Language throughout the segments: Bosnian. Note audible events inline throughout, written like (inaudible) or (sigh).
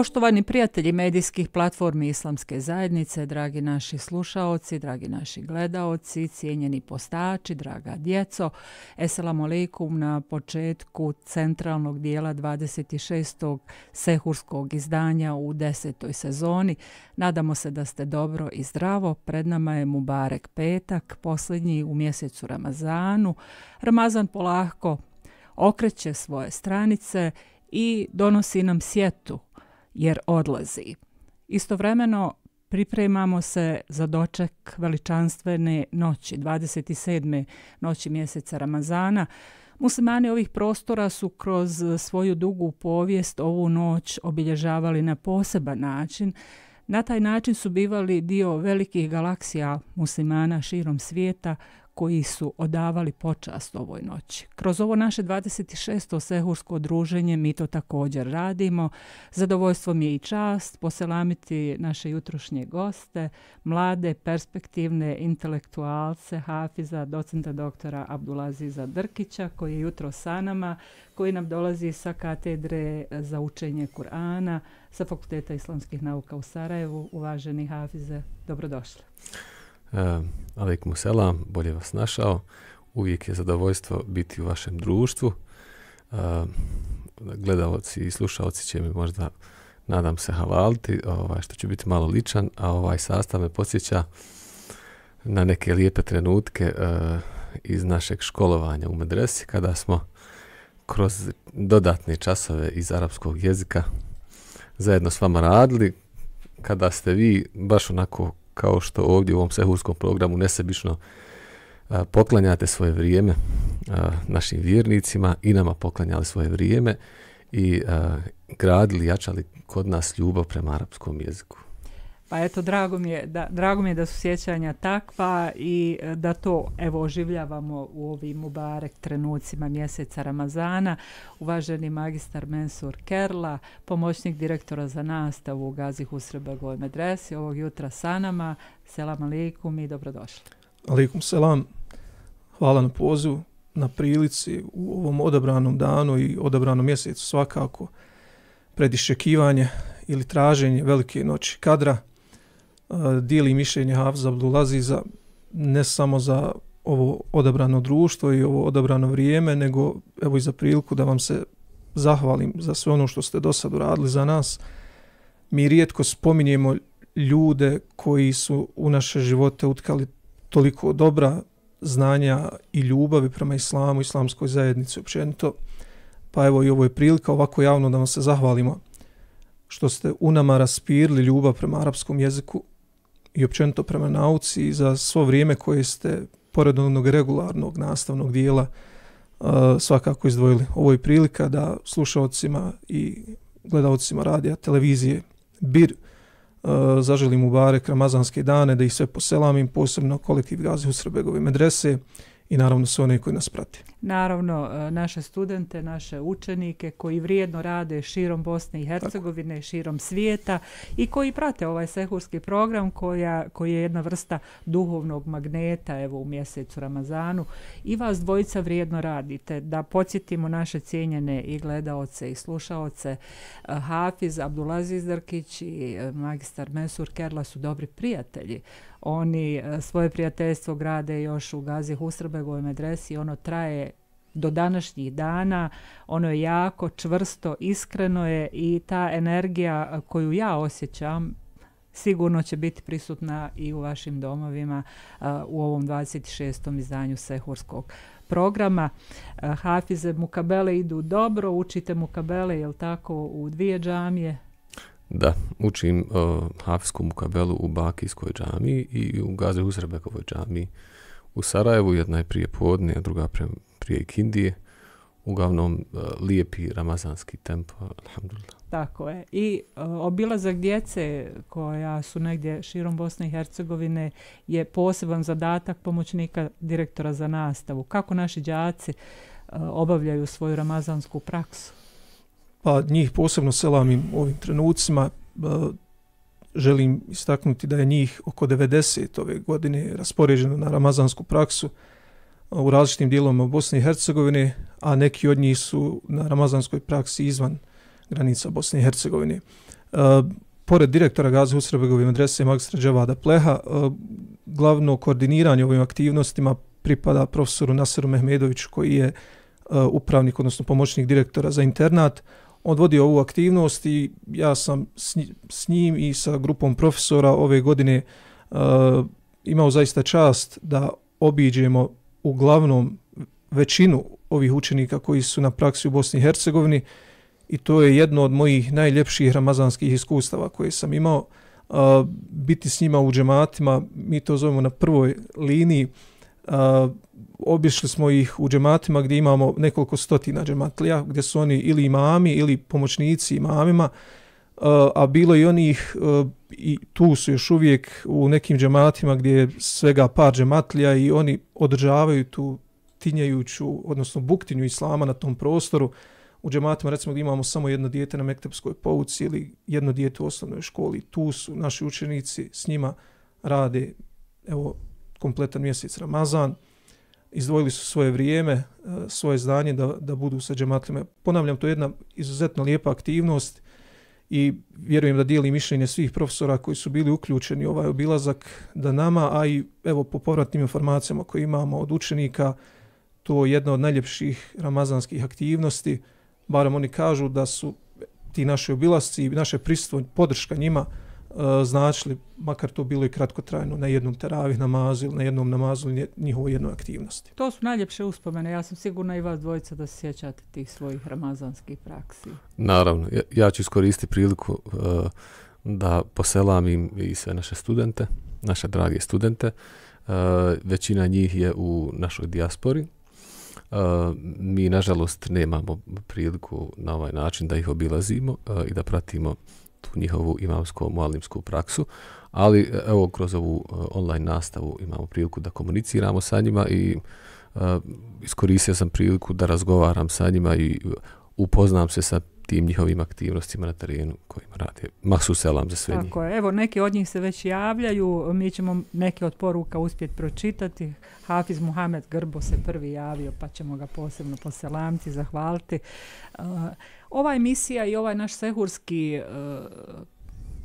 Poštovani prijatelji medijskih platformi Islamske zajednice, dragi naši slušaoci, dragi naši gledaoci, cijenjeni postači, draga djeco, eselamu alaikum na početku centralnog dijela 26. sehurskog izdanja u desetoj sezoni. Nadamo se da ste dobro i zdravo. Pred nama je Mubarek petak, posljednji u mjesecu Ramazanu. Ramazan polahko okreće svoje stranice i donosi nam sjetu jer odlazi. Istovremeno pripremamo se za doček veličanstvene noći, 27. noći mjeseca Ramazana. Muslimani ovih prostora su kroz svoju dugu povijest ovu noć obilježavali na poseban način. Na taj način su bivali dio velikih galaksija muslimana širom svijeta, koji su odavali počast ovoj noći. Kroz ovo naše 26. sehursko druženje mi to također radimo. Zadovoljstvo mi je i čast poselamiti naše jutrošnje goste, mlade, perspektivne intelektualce, Hafiza, docenta doktora Abdulaziza Drkića, koji je jutro sa nama, koji nam dolazi sa katedre za učenje Kur'ana, sa Fakulteta islamskih nauka u Sarajevu. Uvaženi Hafize, dobrodošli. Dobrodošli. E, Aleikum selam, bolje vas našao. Uvijek je zadovoljstvo biti u vašem društvu. E, Gledalci i slušalci će mi možda, nadam se, havaliti, ovaj, što će biti malo ličan, a ovaj sastav me posjeća na neke lijepe trenutke eh, iz našeg školovanja u medresi, kada smo kroz dodatne časove iz arapskog jezika zajedno s vama radili, kada ste vi baš onako kao što ovdje u ovom sehurskom programu nesebično a, poklanjate svoje vrijeme a, našim vjernicima i nama poklanjali svoje vrijeme i a, gradili, jačali kod nas ljubav prema arapskom jeziku. Pa eto, drago mi, je da, drago mi je da su sjećanja takva i e, da to evo oživljavamo u ovim mubarek trenucima mjeseca Ramazana. Uvaženi magistar Mensur Kerla, pomoćnik direktora za nastavu u Gazi Husrebagoj medresi, ovog jutra sa nama. Selam alikum i dobrodošli. Alikum selam. Hvala na pozivu, na prilici u ovom odabranom danu i odabranom mjesecu svakako predišekivanje ili traženje velike noći kadra. Eh, dijeli mišljenje Hafza Abdulaziza ne samo za ovo odabrano društvo i ovo odabrano vrijeme, nego evo i za priliku da vam se zahvalim za sve ono što ste do sad uradili za nas. Mi rijetko spominjemo ljude koji su u naše živote utkali toliko dobra znanja i ljubavi prema islamu, islamskoj zajednici općenito. Pa evo i ovo je prilika ovako javno da vam se zahvalimo što ste u nama raspirili ljubav prema arapskom jeziku i općenito prema nauci za svo vrijeme koje ste pored onog regularnog nastavnog dijela uh, svakako izdvojili. Ovo je prilika da slušalcima i gledalcima radija, televizije, bir, uh, zaželim u bare kramazanske dane, da ih sve poselam im, posebno kolektiv Gazi Usrbegovi medrese i naravno sve one koji nas prati. Naravno, e, naše studente, naše učenike koji vrijedno rade širom Bosne i Hercegovine, Tako. širom svijeta i koji prate ovaj sehurski program koja, koji je jedna vrsta duhovnog magneta evo u mjesecu Ramazanu. I vas dvojica vrijedno radite. Da podsjetimo naše cijenjene i gledaoce i slušaoce, e, Hafiz Abdulaziz Drkić i e, magistar Mesur Kerla su dobri prijatelji oni e, svoje prijateljstvo grade još u Gazi Husrbegovoj medresi, ono traje do današnjih dana, ono je jako čvrsto, iskreno je i ta energija koju ja osjećam sigurno će biti prisutna i u vašim domovima e, u ovom 26. izdanju Sehurskog programa. E, Hafize Mukabele idu dobro, učite Mukabele, je li tako, u dvije džamije? Da, učim uh, hafijsku mukabelu u Bakijskoj džami i u Gazi Uzrebekovoj džami u Sarajevu, jedna je prije podne, a druga pre, prije Kindije. Uglavnom, uh, lijepi ramazanski tempo, alhamdulillah. Tako je. I uh, obilazak djece koja su negdje širom Bosne i Hercegovine je poseban zadatak pomoćnika direktora za nastavu. Kako naši džaci uh, obavljaju svoju ramazansku praksu? pa njih posebno selamim ovim trenucima. E, želim istaknuti da je njih oko 90 ove godine raspoređeno na ramazansku praksu e, u različitim dijelovima Bosne i Hercegovine, a neki od njih su na ramazanskoj praksi izvan granica Bosne i Hercegovine. E, pored direktora Gazi Usrebegovi adrese magistra Dževada Pleha, glavno koordiniranje ovim aktivnostima pripada profesoru Naseru Mehmedoviću koji je upravnik, odnosno pomoćnik direktora za internat, on vodi ovu aktivnost i ja sam s njim i sa grupom profesora ove godine uh, imao zaista čast da obiđemo uglavnom većinu ovih učenika koji su na praksi u Bosni i Hercegovini i to je jedno od mojih najljepših ramazanskih iskustava koje sam imao. Uh, biti s njima u džematima, mi to zovemo na prvoj liniji, uh, obišli smo ih u džematima gdje imamo nekoliko stotina džematlija, gdje su oni ili imami ili pomoćnici imamima, a bilo i onih i tu su još uvijek u nekim džematima gdje je svega par džematlija i oni održavaju tu tinjajuću, odnosno buktinju islama na tom prostoru. U džematima recimo gdje imamo samo jedno dijete na mektepskoj pouci ili jedno dijete u osnovnoj školi, tu su naši učenici s njima rade evo, kompletan mjesec Ramazan, izdvojili su svoje vrijeme, e, svoje znanje da, da budu sa džematljama. Ponavljam, to je jedna izuzetno lijepa aktivnost i vjerujem da dijeli mišljenje svih profesora koji su bili uključeni ovaj obilazak da nama, a i evo po povratnim informacijama koje imamo od učenika, to je jedna od najljepših ramazanskih aktivnosti. Barem oni kažu da su ti naše obilazci i naše pristvo, podrška njima, E, značili, makar to bilo i kratkotrajno, na jednom teravih namazu ili na jednom namazu ili njihovo jednoj aktivnosti. To su najljepše uspomene. Ja sam sigurna i vas dvojica da se sjećate tih svojih ramazanskih praksi. Naravno. Ja, ja ću iskoristiti priliku uh, da poselam im i sve naše studente, naše drage studente. Uh, većina njih je u našoj dijaspori. Uh, mi, nažalost, nemamo priliku na ovaj način da ih obilazimo uh, i da pratimo tu njihovu imamsko-mualimsku praksu, ali e, evo kroz ovu e, online nastavu imamo priliku da komuniciramo sa njima i e, iskoristio sam priliku da razgovaram sa njima i e, upoznam se sa tim njihovim aktivnostima na terenu kojima rade. Maksu selam za sve Tako njih. Je. Evo, neki od njih se već javljaju, mi ćemo neke od poruka uspjeti pročitati. Hafiz Muhamed Grbo se prvi javio, pa ćemo ga posebno poselamci, zahvaliti. Uh, ova emisija i ovaj naš sehurski e,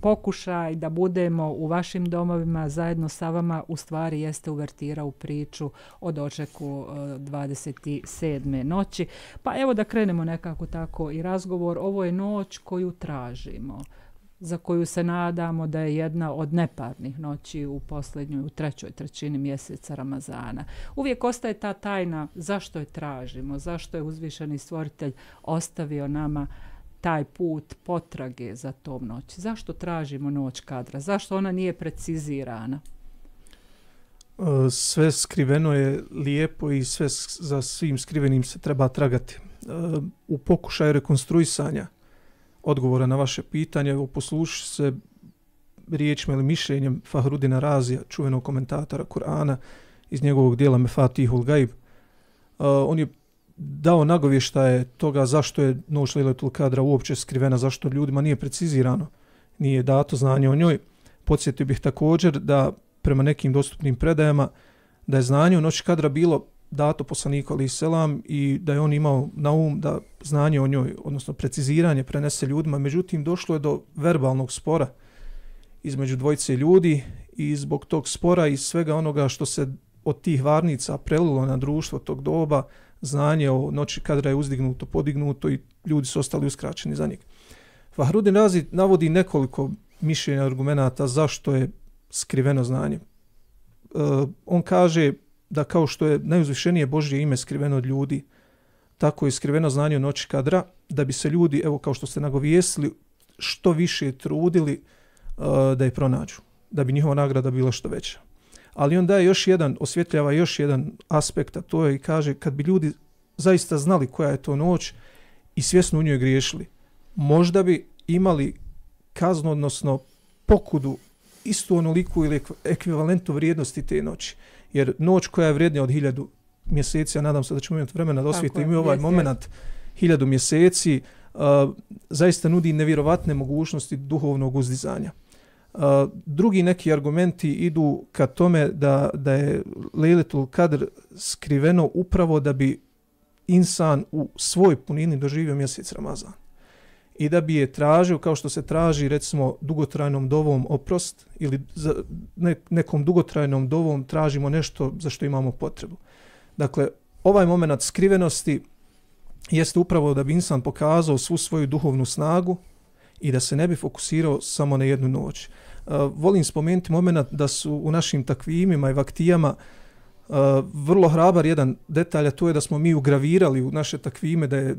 pokušaj da budemo u vašim domovima zajedno sa vama u stvari jeste uvertira u priču o dočeku e, 27. noći. Pa evo da krenemo nekako tako i razgovor. Ovo je noć koju tražimo za koju se nadamo da je jedna od neparnih noći u posljednjoj, u trećoj trećini mjeseca Ramazana. Uvijek ostaje ta tajna zašto je tražimo, zašto je uzvišeni stvoritelj ostavio nama taj put potrage za tom noći. Zašto tražimo noć kadra? Zašto ona nije precizirana? E, sve skriveno je lijepo i sve za svim skrivenim se treba tragati. E, u pokušaju rekonstruisanja odgovora na vaše pitanje, evo posluši se riječima ili mišljenjem Fahrudina Razija, čuvenog komentatora Kur'ana iz njegovog dijela Mefatihul Gaib. Uh, on je dao nagovještaje toga zašto je noć Lejletul Kadra uopće skrivena, zašto ljudima nije precizirano, nije dato znanje o njoj. Podsjetio bih također da prema nekim dostupnim predajama da je znanje o noći Kadra bilo dato poslaniku ali selam i da je on imao na um da znanje o njoj, odnosno preciziranje prenese ljudima. Međutim, došlo je do verbalnog spora između dvojce ljudi i zbog tog spora i svega onoga što se od tih varnica prelilo na društvo tog doba, znanje o noći kadra je uzdignuto, podignuto i ljudi su ostali uskraćeni za njeg. Fahrudin Razi navodi nekoliko mišljenja argumenta zašto je skriveno znanje. E, on kaže da kao što je najuzvišenije Božje ime skriveno od ljudi, tako je skriveno znanje u noći kadra, da bi se ljudi, evo kao što ste nagovijesili, što više trudili uh, da je pronađu, da bi njihova nagrada bila što veća. Ali on daje još jedan, osvjetljava još jedan aspekt, a to je i kaže, kad bi ljudi zaista znali koja je to noć i svjesno u njoj griješili, možda bi imali kaznu, odnosno pokudu, istu onoliku ili ekvivalentu vrijednosti te noći jer noć koja je vrednija od hiljadu mjeseci, ja nadam se da ćemo imati vremena da osvijetimo i ovaj moment hiljadu mjeseci, uh, zaista nudi nevjerovatne mogućnosti duhovnog uzdizanja. Uh, drugi neki argumenti idu ka tome da, da je Lejletul Kadr skriveno upravo da bi insan u svoj punini doživio mjesec Ramazan i da bi je tražio kao što se traži recimo dugotrajnom dovom oprost ili za nekom dugotrajnom dovom tražimo nešto za što imamo potrebu. Dakle, ovaj moment skrivenosti jeste upravo da bi insan pokazao svu svoju duhovnu snagu i da se ne bi fokusirao samo na jednu noć. E, volim spomenuti moment da su u našim takvimima i vaktijama e, vrlo hrabar jedan detalj, a to je da smo mi ugravirali u naše takvime da je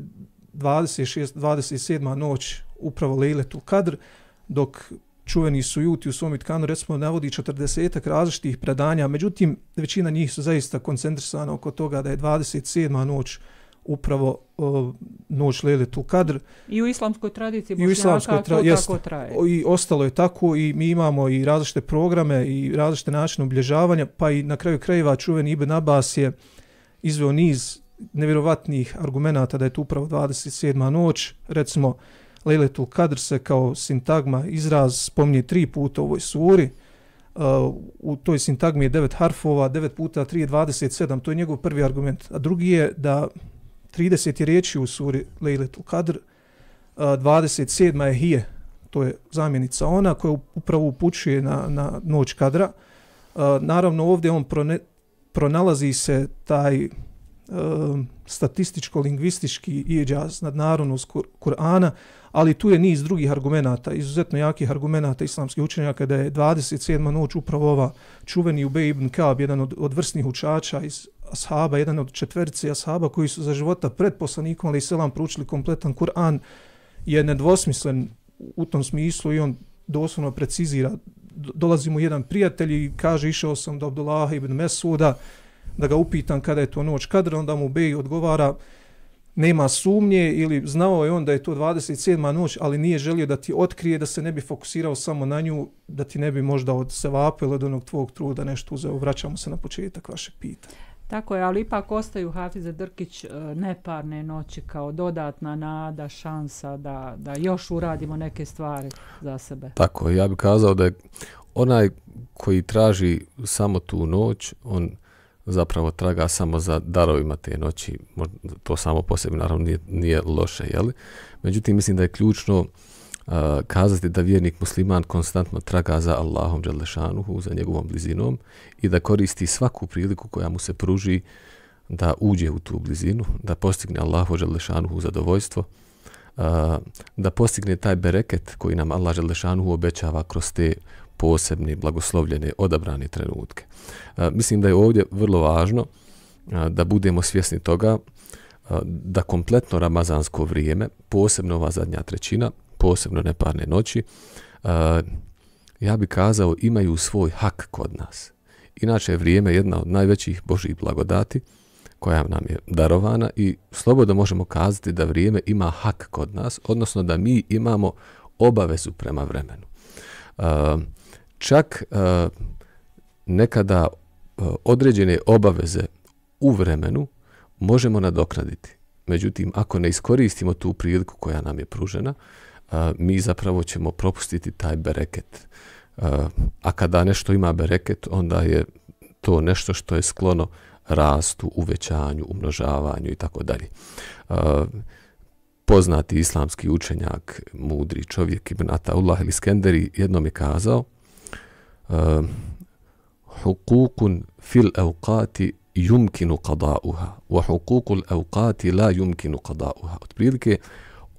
26. 27. noć upravo Lejle tu kadr, dok čuveni su juti u svom itkanu, recimo, navodi 40-ak različitih predanja, međutim, većina njih su zaista koncentrisana oko toga da je 27. noć upravo uh, noć Lele tu kadr. I u islamskoj tradiciji Bošnjaka I u islamskoj tra... to jest, tako traje. I ostalo je tako i mi imamo i različite programe i različite načine obilježavanja, pa i na kraju krajeva čuveni Ibn Abbas je izveo niz nevjerovatnih argumenta da je tu upravo 27. noć, recimo Lejletul Kadr se kao sintagma izraz spominje tri puta u ovoj suri, uh, u toj sintagmi je devet harfova, devet puta tri je 27, to je njegov prvi argument. A drugi je da 30 riječi u suri Lejletul Kadr, 27 uh, je hije, to je zamjenica ona koja upravo upućuje na, na noć kadra. Uh, naravno ovdje on pronalazi se taj statističko-lingvistički iđaz nad narodnost Kur'ana, ali tu je niz drugih argumenata, izuzetno jakih argumenata islamskih učenjaka, kada je 27. noć upravo ova čuveni Ube ibn Kaab, jedan od, od vrsnih učača iz ashaba, jedan od četverice ashaba koji su za života pred poslanikom ali selam pručili kompletan Kur'an, je nedvosmislen u tom smislu i on doslovno precizira. Dolazi mu jedan prijatelj i kaže išao sam do Abdullaha ibn Mesuda, da ga upitam kada je to noć kadra, onda mu Bej odgovara nema sumnje ili znao je on da je to 27. noć, ali nije želio da ti otkrije, da se ne bi fokusirao samo na nju, da ti ne bi možda od sevapa ili od onog tvog truda nešto uzeo. Vraćamo se na početak vaše pita. Tako je, ali ipak ostaju Hafize Drkić e, neparne noći kao dodatna nada, šansa da, da još uradimo neke stvari za sebe. Tako je, ja bih kazao da je onaj koji traži samo tu noć, on zapravo traga samo za darovima te noći, to samo po sebi naravno nije, nije loše, jeli? Međutim, mislim da je ključno uh, kazati da vjernik musliman konstantno traga za Allahom Đalešanuhu, za njegovom blizinom i da koristi svaku priliku koja mu se pruži da uđe u tu blizinu, da postigne Allahu Đalešanuhu zadovoljstvo, uh, da postigne taj bereket koji nam Allah Đalešanuhu obećava kroz te posebne, blagoslovljene, odabrane trenutke. mislim da je ovdje vrlo važno da budemo svjesni toga da kompletno ramazansko vrijeme, posebno ova zadnja trećina, posebno neparne noći, ja bih kazao imaju svoj hak kod nas. Inače je vrijeme jedna od najvećih Božih blagodati koja nam je darovana i slobodno možemo kazati da vrijeme ima hak kod nas, odnosno da mi imamo obavezu prema vremenu. Ehm, čak ehm, nekada eh, određene obaveze u vremenu možemo nadoknaditi. Međutim, ako ne iskoristimo tu priliku koja nam je pružena, eh, mi zapravo ćemo propustiti taj bereket. Eh, a kada nešto ima bereket, onda je to nešto što je sklono rastu, uvećanju, umnožavanju i tako dalje poznati islamski učenjak, mudri čovjek Ibn Ataullah ili Skenderi jednom je kazao uh, Hukukun fil evkati yumkinu qada'uha wa hukukul evkati la yumkinu qada'uha. Otprilike,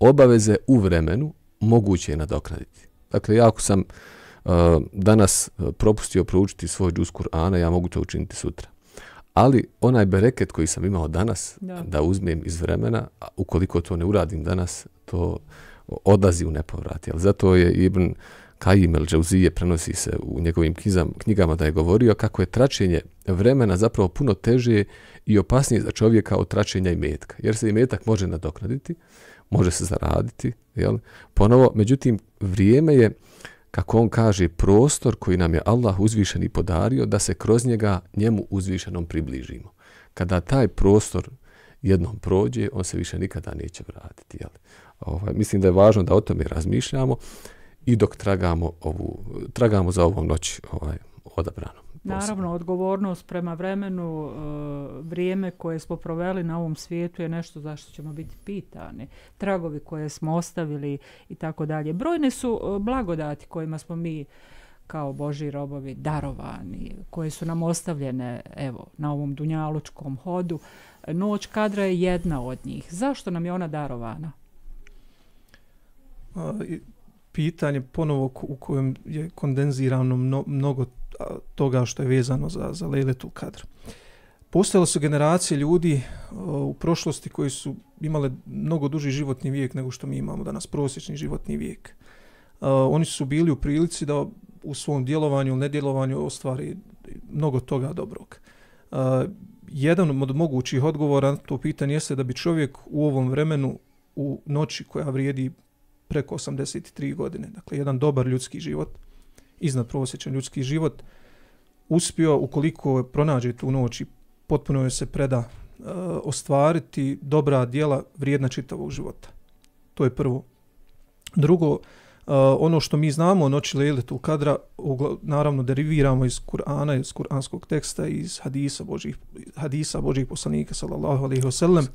obaveze u vremenu moguće je nadoknaditi. Dakle, ja ako sam uh, danas e, propustio proučiti svoj džuz Kur'ana, ja mogu to učiniti sutra. Ali onaj bereket koji sam imao danas da. da uzmem iz vremena, ukoliko to ne uradim danas, to odlazi u nepovrat. Jel? Zato je Ibn Kajim el Džauzije prenosi se u njegovim knjizam, knjigama da je govorio kako je tračenje vremena zapravo puno teže i opasnije za čovjeka od tračenja i metka. Jer se i metak može nadoknaditi, može se zaraditi. Jel? Ponovo, međutim, vrijeme je kako on kaže, prostor koji nam je Allah uzvišeni podario da se kroz njega njemu uzvišenom približimo. Kada taj prostor jednom prođe, on se više nikada neće vratiti. Jel? Ovaj, mislim da je važno da o tome razmišljamo i dok tragamo, ovu, tragamo za ovom noć ovaj, odabranom. Naravno, odgovornost prema vremenu, e, vrijeme koje smo proveli na ovom svijetu je nešto za što ćemo biti pitani. Tragovi koje smo ostavili i tako dalje. Brojne su e, blagodati kojima smo mi kao Boži robovi darovani, koje su nam ostavljene evo, na ovom dunjalučkom hodu. Noć kadra je jedna od njih. Zašto nam je ona darovana? Pitanje ponovo u kojem je kondenzirano mnogo toga što je vezano za, za Lejletul Kadr. Postojale su generacije ljudi u prošlosti koji su imale mnogo duži životni vijek nego što mi imamo danas, prosječni životni vijek. Oni su bili u prilici da u svom djelovanju ili nedjelovanju ostvari mnogo toga dobrog. Jedan od mogućih odgovora na to pitanje jeste da bi čovjek u ovom vremenu, u noći koja vrijedi preko 83 godine, dakle jedan dobar ljudski život, iznad iznadprosječan ljudski život, uspio, ukoliko pronađe tu noć i potpuno joj se preda, e, ostvariti dobra dijela vrijedna čitavog života. To je prvo. Drugo, e, ono što mi znamo o noći Lejletu Kadra, ugla, naravno deriviramo iz Kur'ana, iz kur'anskog teksta, iz hadisa Božih, hadisa Božih poslanika, sallallahu alaihi wasallam,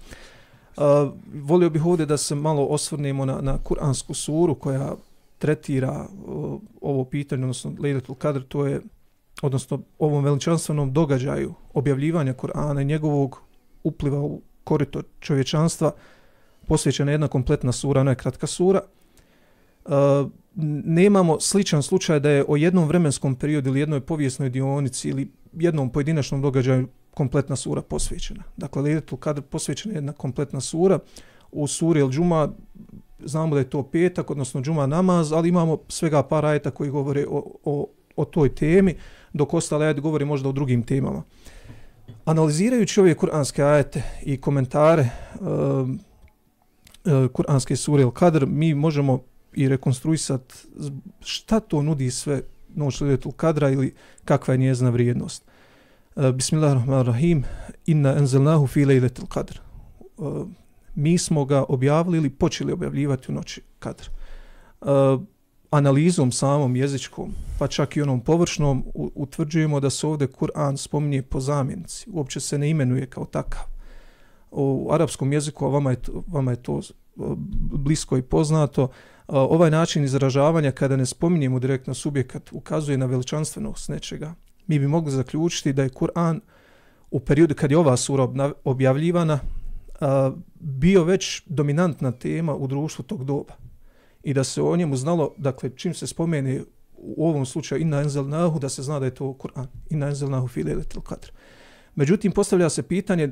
Uh, volio bih ovdje da se malo osvrnemo na, na kuransku suru koja tretira uh, ovo pitanje, odnosno Lejletul Kadr, to je odnosno ovom veličanstvenom događaju objavljivanja Korana i njegovog upliva u korito čovječanstva posvećena jedna kompletna sura, ona je kratka sura. E, nemamo sličan slučaj da je o jednom vremenskom periodu ili jednoj povijesnoj dionici ili jednom pojedinačnom događaju kompletna sura posvećena. Dakle, Lidetul Kadr posvećena je jedna kompletna sura. U suri El Džuma znamo da je to petak, odnosno džuma namaz, ali imamo svega par ajeta koji govore o, o, o toj temi, dok ostale ajete govore možda o drugim temama. Analizirajući ove kuranske ajete i komentare e, kuranske sure ili kadr, mi možemo i rekonstruisati šta to nudi sve noć ljudetu kadra ili kakva je njezna vrijednost. Uh, Bismillahirrahmanirrahim, inna enzelnahu fi lejletu kadr. Uh, mi smo ga objavili ili počeli objavljivati u noći kadr. E, analizom samom jezičkom, pa čak i onom površnom, utvrđujemo da se ovdje Kur'an spominje po zamjenici. Uopće se ne imenuje kao takav. U arapskom jeziku, a vama je to, vama je to e, blisko i poznato, e, ovaj način izražavanja kada ne spominjemo direktno subjekat ukazuje na veličanstvenost nečega. Mi bi mogli zaključiti da je Kur'an u periodu kad je ova sura objavljivana, bio već dominantna tema u društvu tog doba. I da se o njemu znalo, dakle, čim se spomeni u ovom slučaju inna enzel nahu, da se zna da je to Kur'an. Inna enzel nahu fi lejletul kadr. Međutim, postavlja se pitanje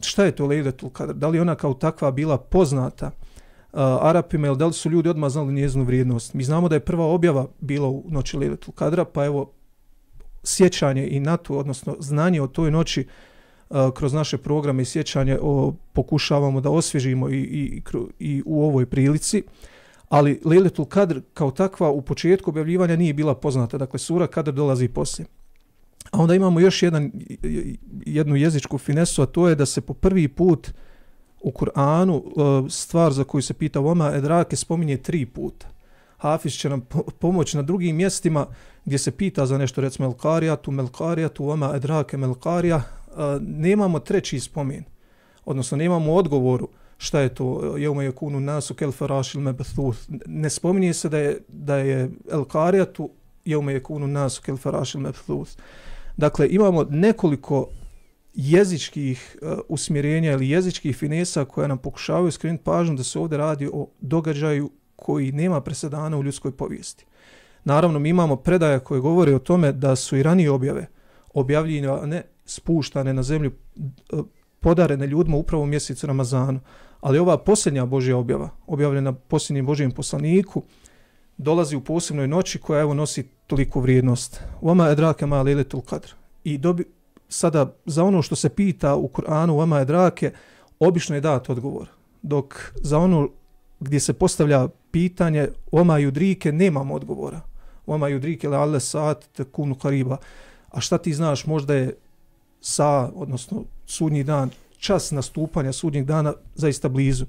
šta je to lejletul kadr? Da li ona kao takva bila poznata uh, Arapima ili da li su ljudi odmah znali njeznu vrijednost? Mi znamo da je prva objava bila u noći lejletul kadra, pa evo, sjećanje i na to, odnosno znanje o toj noći uh, kroz naše programe i sjećanje o, pokušavamo da osvježimo i, i, i u ovoj prilici. Ali Lejletul Kadr kao takva u početku objavljivanja nije bila poznata. Dakle, sura Kadr dolazi poslije. A onda imamo još jedan, jednu jezičku finesu, a to je da se po prvi put u Kur'anu e, stvar za koju se pita Oma Edrake spominje tri puta. Hafiz će nam pomoći na drugim mjestima gdje se pita za nešto, recimo Elkarija, tu Melkarija, tu Oma Edrake, Melkarija, nemamo treći spomen, odnosno nemamo odgovoru šta je to e, jeuma yakunu nasu kel farashil mabthuth. Ne spominje se da je da je el jeume jeuma yakunu nasu kel farashil mabthuth. Dakle imamo nekoliko jezičkih uh, usmjerenja ili jezičkih finesa koja nam pokušavaju skrenuti pažnju da se ovdje radi o događaju koji nema presedana u ljudskoj povijesti. Naravno, mi imamo predaja koje govore o tome da su i ranije objave objavljene spuštane na zemlju, e, podarene ljudima upravo u mjesecu Ramazanu. Ali ova posljednja Božja objava, objavljena posljednjim Božijem poslaniku, dolazi u posebnoj noći koja evo nosi toliku vrijednost. Vama je drake ma lele tul kadr. I dobi, sada za ono što se pita u Kur'anu vama je drake, obično je dat odgovor. Dok za ono gdje se postavlja pitanje, vama i udrike, nemam odgovora. Vama i udrike, le ale sat, te kunu kariba. A šta ti znaš, možda je sa, odnosno sudnji dan, čas nastupanja sudnjeg dana zaista blizu.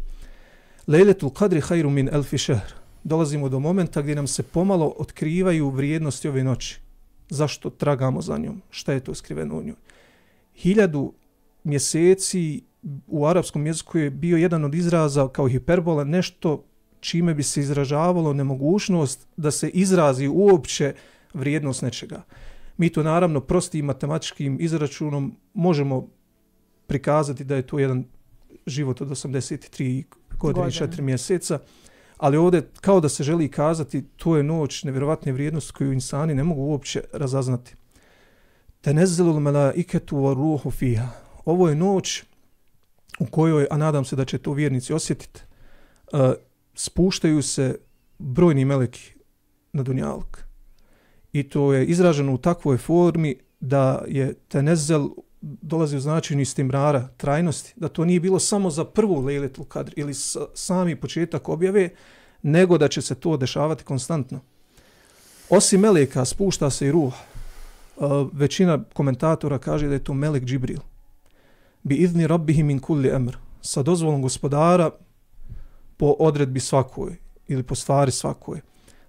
Lejletul kadri hajru min elfi šehr. Dolazimo do momenta gdje nam se pomalo otkrivaju vrijednosti ove noći. Zašto tragamo za njom? Šta je to skriveno u njoj? Hiljadu mjeseci u arapskom jeziku je bio jedan od izraza kao hiperbola nešto čime bi se izražavalo nemogućnost da se izrazi uopće vrijednost nečega. Mi to naravno prostim matematičkim izračunom možemo prikazati da je to jedan život od 83 godine, godine. i 4 mjeseca, ali ovdje kao da se želi kazati to je noć nevjerovatne vrijednosti koju insani ne mogu uopće razaznati. Tenezelul mela iketu wa ruhu fiha. Ovo je noć u kojoj, a nadam se da će to vjernici osjetiti, uh, eh, spuštaju se brojni meleki na Dunjalka i to je izraženo u takvoj formi da je tenezel dolazi u značenju istimrara, trajnosti, da to nije bilo samo za prvu Lejletul Kadr ili sami početak objave, nego da će se to dešavati konstantno. Osim Meleka spušta se i ruh. E, većina komentatora kaže da je to Melek Džibril. Bi idni rabbihim in kulli emr. Sa dozvolom gospodara po odredbi svakoj ili po stvari svakoj.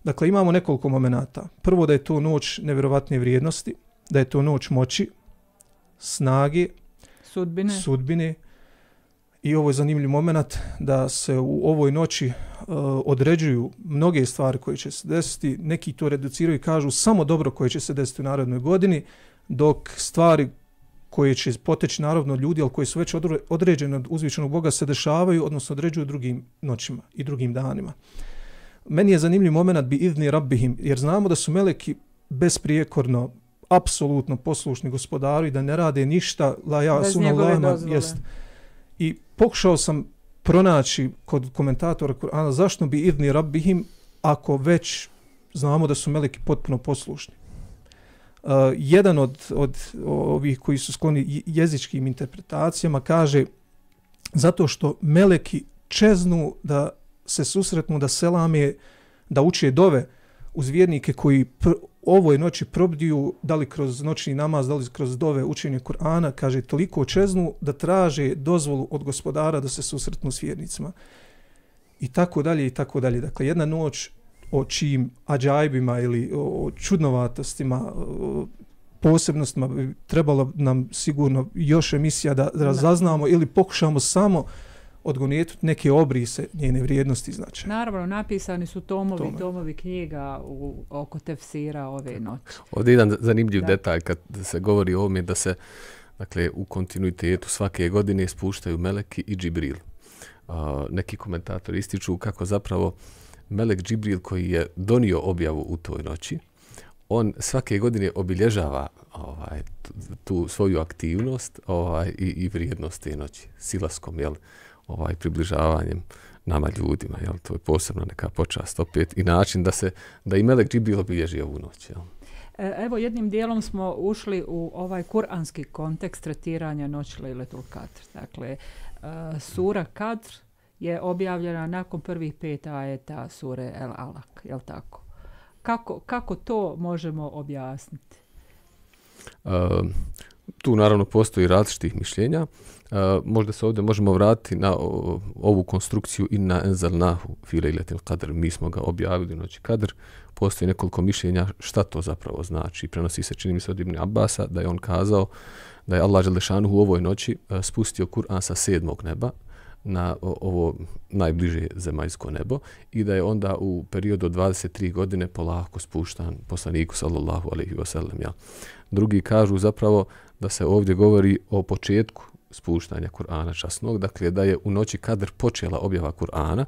Dakle, imamo nekoliko momenata. Prvo da je to noć nevjerovatne vrijednosti, da je to noć moći, snage, sudbine. sudbine. I ovo je zanimljiv moment da se u ovoj noći uh, određuju mnoge stvari koje će se desiti. Neki to reduciraju i kažu samo dobro koje će se desiti u narodnoj godini, dok stvari koje će poteći narodno ljudi, ali koje su već određene od uzvičenog Boga, se dešavaju, odnosno određuju drugim noćima i drugim danima meni je zanimljiv moment bi idni rabbihim, jer znamo da su meleki besprijekorno, apsolutno poslušni gospodaru i da ne rade ništa, la ja su jest. I pokušao sam pronaći kod komentatora Kur'ana zašto bi idni rabbihim ako već znamo da su meleki potpuno poslušni. Uh, jedan od, od ovih koji su skloni jezičkim interpretacijama kaže zato što meleki čeznu da se susretnu da selame, da uče dove uz vjernike koji pr ovoj noći probdiju, da li kroz noćni namaz, da li kroz dove učenje Kur'ana, kaže, toliko čeznu da traže dozvolu od gospodara da se susretnu s vjernicima. I tako dalje, i tako dalje. Dakle, jedna noć o čijim ađajbima ili o čudnovatostima, o posebnostima, trebalo nam sigurno još emisija da razaznamo ili pokušamo samo odgonetiti neke obrise njene vrijednosti znači. Naravno, napisani su tomovi, tomovi, tomovi knjiga u, oko tefsira ove noći. Ovdje je jedan zanimljiv da. detalj kad se govori o ovome da se dakle, u kontinuitetu svake godine spuštaju Meleki i Džibril. Uh, neki komentatori ističu kako zapravo Melek Džibril koji je donio objavu u toj noći, on svake godine obilježava ovaj, tu, tu svoju aktivnost ovaj, i, i vrijednost te noći silaskom, jel, ovaj približavanjem nama ljudima, jel? to je posebno neka počast opet i način da se da i Melek Džibril obilježi ovu noć. Jel? E, evo jednim dijelom smo ušli u ovaj kuranski kontekst tretiranja noći Lejletul Kadr. Dakle, e, sura Kadr je objavljena nakon prvih pet ajeta sure El Alak, jel tako? Kako, kako to možemo objasniti? Ehm, tu naravno postoji različitih mišljenja. E, možda se ovdje možemo vratiti na o, ovu konstrukciju i na Enzal Nahu, Fila i Letin Kadr. Mi smo ga objavili, noći Kadr. Postoji nekoliko mišljenja šta to zapravo znači. Prenosi se, čini mi se, od Ibn Abasa da je on kazao da je Allah Želešanu u ovoj noći e, spustio Kur'an sa sedmog neba na ovo najbliže zemajsko nebo i da je onda u periodu od 23 godine polako spuštan poslaniku sallallahu alaihi wasallam. Ja. Drugi kažu zapravo da se ovdje govori o početku spuštanja Kur'ana časnog, dakle da je u noći kadr počela objava Kur'ana,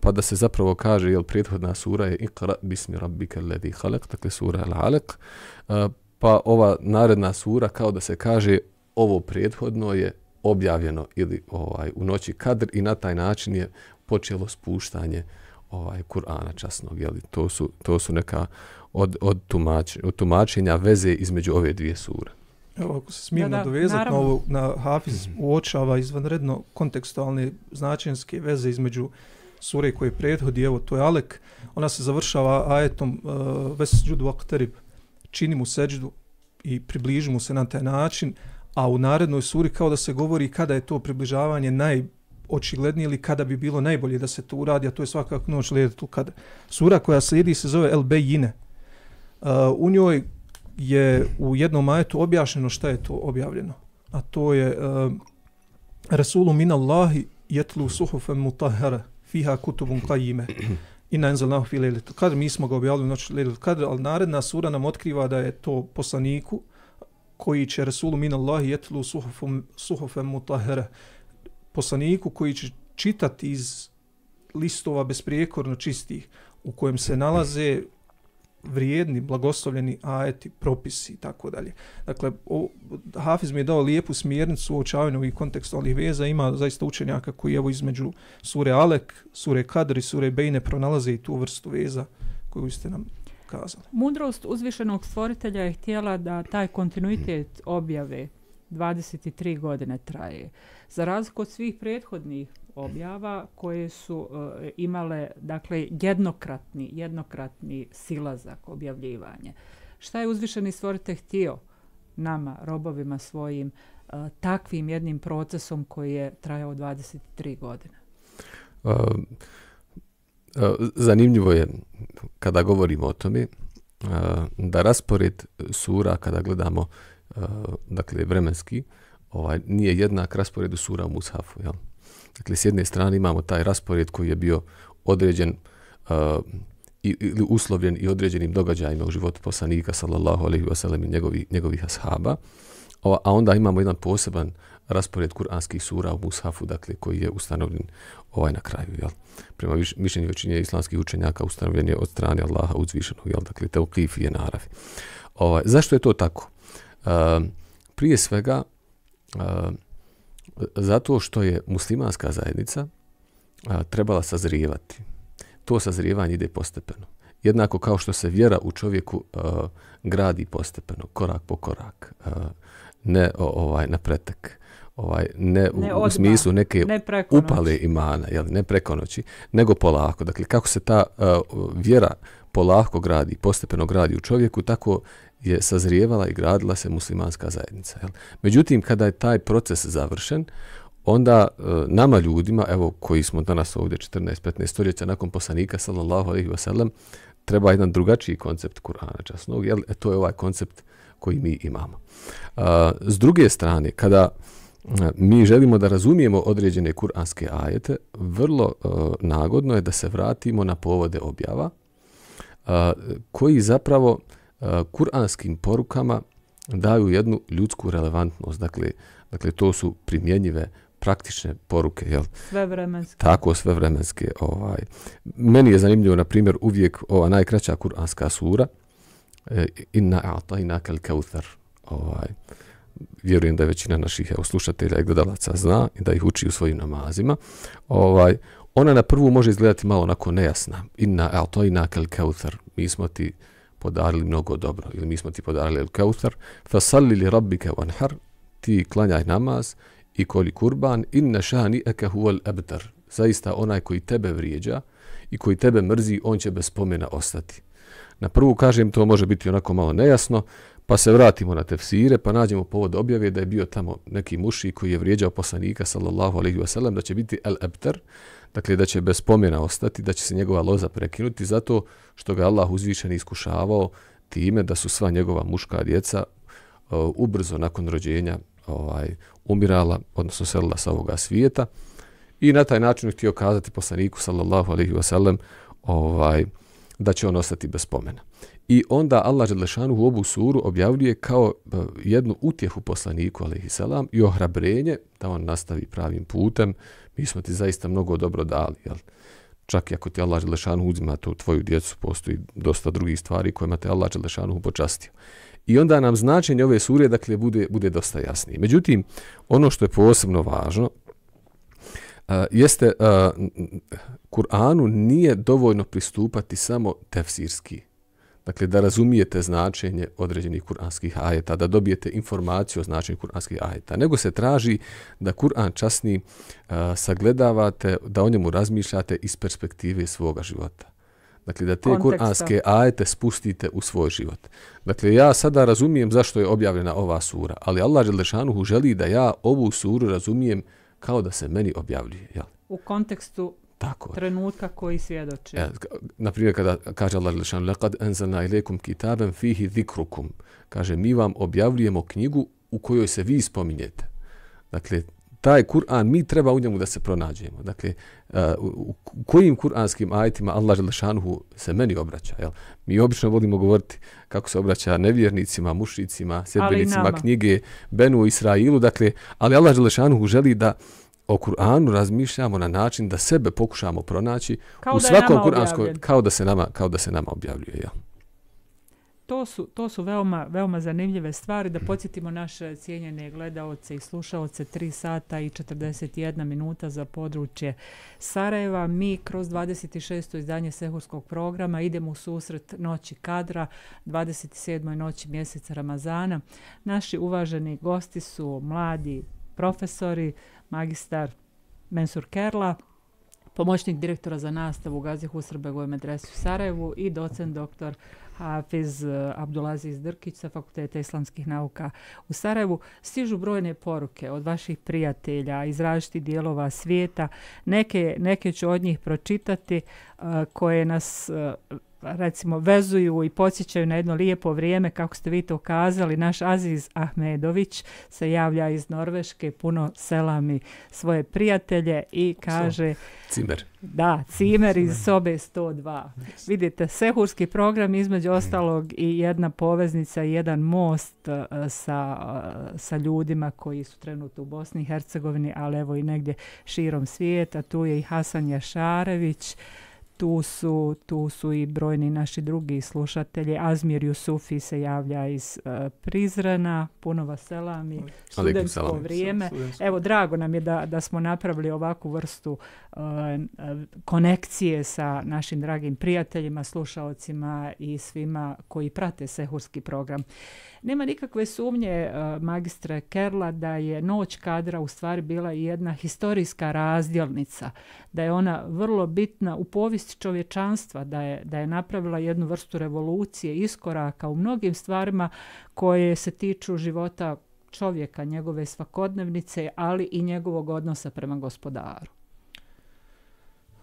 pa da se zapravo kaže, jel prethodna sura je Iqra bismi rabbike ledi halek, dakle sura je lalek, pa ova naredna sura kao da se kaže ovo prethodno je objavljeno ili ovaj u noći kadr i na taj način je počelo spuštanje ovaj Kur'ana časnog, jel to su, to su neka od, od, tumač, od tumačenja veze između ove dvije sure. Evo, ako se smijem da, nadovezati na, ovu, na Hafiz, mhm. uočava izvanredno kontekstualne značenske veze između sure koje prethodi, evo, to je Alek, ona se završava ajetom uh, e, Vesđudu Akterib, čini mu seđdu i približi mu se na taj način, a u narednoj suri kao da se govori kada je to približavanje naj, očiglednije ili kada bi bilo najbolje da se to uradi, a to je svakako noć lijeta tu kada. Sura koja slijedi se zove El Bejine. Uh, u njoj je u jednom ajetu objašnjeno šta je to objavljeno. A to je uh, e, Rasulu min Allahi jetlu suhufe mutahara fiha kutubun qajime (clears throat) i na enzal nahu fi kadr. Mi smo ga objavljeno noć lejlet kadr, ali naredna sura nam otkriva da je to poslaniku koji će Rasulu min Allahi jetlu suhufe, suhufe mutahara poslaniku koji će čitati iz listova besprijekorno čistih u kojem se nalaze vrijedni, blagoslovljeni ajeti, propisi i tako dalje. Dakle, o, Hafiz mi je dao lijepu smjernicu u očavljenju i kontekstualnih veza. Ima zaista učenjaka koji evo između sure Alek, sure Kadri, sure Bejne pronalaze i tu vrstu veza koju ste nam kazali. Mudrost uzvišenog stvoritelja je htjela da taj kontinuitet objave 23 godine traje. Za razliku od svih prethodnih objava koje su uh, imale dakle jednokratni jednokratni silazak objavljivanje. Šta je uzvišeni stvoritelj htio nama robovima svojim uh, takvim jednim procesom koji je trajao 23 godine. Uh, zanimljivo je kada govorimo o tome uh, da raspored sura kada gledamo uh, Eh, dakle vremenski, ovaj nije jednak raspored u sura Mushafu, jel? Dakle, s jedne strane imamo taj raspored koji je bio određen uh, ili uslovljen i određenim događajima u životu poslanika sallallahu alejhi ve sellem i njegovih njegovih ashaba. Ova, a onda imamo jedan poseban raspored kuranskih sura u mushafu, dakle koji je ustanovljen ovaj na kraju, jel? Prema viš, mišljenju većine islamskih učenjaka ustanovljen je od strane Allaha uzvišenog, jel? Dakle, teokif je na naravi. Ovaj zašto je to tako? Ehm, prije svega ehm, zato što je muslimanska zajednica trebala sazrijevati. To sazrijevanje ide postepeno. Jednako kao što se vjera u čovjeku e, gradi postepeno, korak po korak, e, ne ovaj na pretek ovaj ne, ne u, odba, u smislu neke ne upale imana je li ne preko noći nego polako dakle kako se ta uh, vjera polako gradi postepeno gradi u čovjeku tako je sazrijevala i gradila se muslimanska zajednica. Jel? Međutim, kada je taj proces završen, onda e, nama ljudima, evo koji smo danas ovdje 14-15 stoljeća nakon poslanika, sallallahu alaihi wa sallam, treba jedan drugačiji koncept Kur'ana časnog, jer e, to je ovaj koncept koji mi imamo. E, s druge strane, kada e, mi želimo da razumijemo određene kuranske ajete, vrlo e, nagodno je da se vratimo na povode objava, e, koji zapravo... Eh, kuranskim porukama daju jednu ljudsku relevantnost. Dakle, dakle to su primjenjive praktične poruke. Jel? Sve vremenske. Tako, sve vremenske. Ovaj. Meni je zanimljivo, na primjer, uvijek ova najkraća kuranska sura, eh, inna a'tajna kel kautar. Ovaj. Vjerujem da je većina naših evo, slušatelja i gledalaca zna i da ih uči u svojim namazima. Ovaj, ona na prvu može izgledati malo onako nejasna. Inna a'tajna kel kautar. Mi smo ti podarili mnogo dobro ili mi smo ti podarili el kautar Fasalli salli li rabbika wanhar ti klanjaj namaz i koli kurban inna shani aka al abtar zaista onaj koji tebe vrijeđa i koji tebe mrzi on će bez spomena ostati na prvu kažem to može biti onako malo nejasno pa se vratimo na tefsire pa nađemo povod objave da je bio tamo neki muši koji je vrijeđao poslanika sallallahu alejhi ve sellem da će biti el abtar dakle da će bez pomjena ostati, da će se njegova loza prekinuti zato što ga Allah uzvišen iskušavao time da su sva njegova muška djeca uh, ubrzo nakon rođenja ovaj umirala, odnosno selila sa ovoga svijeta. I na taj način htio kazati poslaniku sallallahu alejhi ve sellem ovaj da će on ostati bez pomena. I onda Allah Želešanu u obu suru objavljuje kao e, jednu utjehu poslaniku alaihi selam i ohrabrenje da on nastavi pravim putem mi smo ti zaista mnogo dobro dali, jel? Čak i ako ti Allah Želešanu uzima tu tvoju djecu, postoji dosta drugih stvari kojima te Allah Želešanu upočastio. I onda nam značenje ove sure, dakle, bude, bude dosta jasnije. Međutim, ono što je posebno važno, Uh, jeste, Kur'anu nije dovoljno pristupati samo tefsirski, Dakle, da razumijete značenje određenih kuranskih ajeta, da dobijete informaciju o značenju kuranskih ajeta, nego se traži da Kur'an časni uh, sagledavate, da o njemu razmišljate iz perspektive svoga života. Dakle, da te konteksta. kuranske ajete spustite u svoj život. Dakle, ja sada razumijem zašto je objavljena ova sura, ali Allah Želešanuhu želi da ja ovu suru razumijem kao da se meni objavljuje. Jel? U kontekstu Tako. Trenutka koji svjedoči. E, na primjer kada kaže Allah dželle Lešan, laqad anzalna ilekum kitaban fihi zikrukum. Kaže, mi vam objavljujemo knjigu u kojoj se vi spominjete. Dakle, taj Kur'an, mi treba u njemu da se pronađemo. Dakle, e, u kojim kur'anskim ajetima Allah dželle Želešanuhu se meni obraća? Jel? Mi obično volimo govoriti kako se obraća nevjernicima, mušicima, sjedbenicima knjige, Benu Israilu, dakle, ali Allah dželle Želešanuhu želi da o Kur'anu razmišljamo na način da sebe pokušamo pronaći kao u svakom kuranskom kao da se nama kao da se nama objavljuje ja. To su, to su veoma, veoma zanimljive stvari. Da podsjetimo naše eh, cijenjene gledaoce i slušaoce 3 sata i 41 minuta za područje Sarajeva. Mi kroz 26. izdanje Sehurskog programa idemo u susret noći kadra, 27. noći mjeseca Ramazana. Naši uvaženi gosti su mladi profesori, uh, magistar Mensur Kerla, pomoćnik direktora za nastavu Gazi Husrbegove medresu u Sarajevu i docent doktor Hafiz eh, Abdulaziz Drkić sa Fakulteta islamskih nauka u Sarajevu. Stižu brojne poruke od vaših prijatelja iz različitih dijelova svijeta. Neke, neke ću od njih pročitati eh, koje nas eh, recimo vezuju i podsjećaju na jedno lijepo vrijeme, kako ste vi to kazali, naš Aziz Ahmedović se javlja iz Norveške, puno selami svoje prijatelje i kaže... So, cimer. Da, Cimer iz sobe 102. Vidite, sehurski program između ostalog i jedna poveznica, i jedan most e, sa, e, sa ljudima koji su trenutno u Bosni i Hercegovini, ali evo i negdje širom svijeta. Tu je i Hasan Jašarević, tu su, tu su i brojni naši drugi slušatelji. Azmir Jusufi se javlja iz uh, Prizrena. Puno vas selam i studentsko vrijeme. Evo, drago nam je da, da smo napravili ovakvu vrstu uh, konekcije sa našim dragim prijateljima, slušalcima i svima koji prate Sehurski program. Uh, Nema nikakve sumnje uh, eh, magistra Kerla da je noć kadra u stvari bila jedna historijska razdjelnica, da je ona vrlo bitna u povijesti čovječanstva, da je, da je napravila jednu vrstu revolucije, iskoraka u mnogim stvarima koje se tiču života čovjeka, njegove svakodnevnice, ali i njegovog odnosa prema gospodaru. Eh,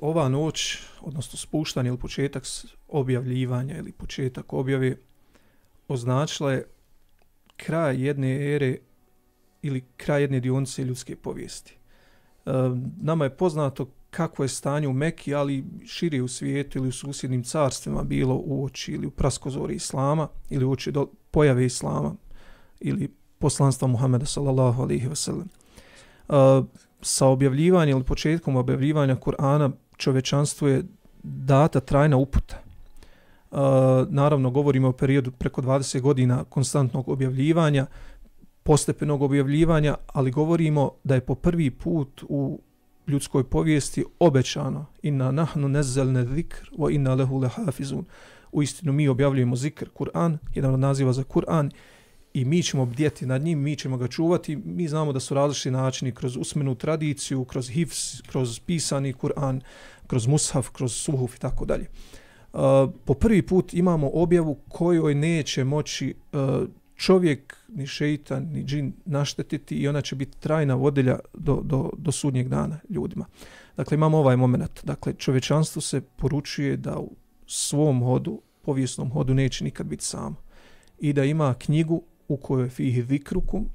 ova noć, odnosno spuštanje ili početak objavljivanja ili početak objave, označila je kraj jedne ere ili kraj jedne dionice ljudske povijesti. E, nama je poznato kako je stanje u Mekiji, ali šire u svijetu ili u susjednim carstvima bilo u oči ili u praskozori islama ili u oči do pojave islama ili poslanstva Muhameda sallallahu alaihi wa sallam. E, sa objavljivanjem ili početkom objavljivanja Kur'ana čovečanstvo je data trajna uputa naravno govorimo o periodu preko 20 godina konstantnog objavljivanja, postepenog objavljivanja, ali govorimo da je po prvi put u ljudskoj povijesti obećano inna nahnu nezelne zikr wa inna lehu lehafizun. U istinu mi objavljujemo zikr, Kur'an, jedan od naziva za Kur'an, i mi ćemo bdjeti nad njim, mi ćemo ga čuvati. Mi znamo da su različiti načini kroz usmenu tradiciju, kroz hifs, kroz pisani Kur'an, kroz mushaf, kroz suhuf i tako dalje po prvi put imamo objavu kojoj neće moći e, čovjek, ni šeitan, ni džin naštetiti i ona će biti trajna vodilja do, do, do sudnjeg dana ljudima. Dakle, imamo ovaj moment. Dakle, čovečanstvo se poručuje da u svom hodu, povijesnom hodu, neće nikad biti samo. I da ima knjigu u kojoj je Fihi Vikrukum,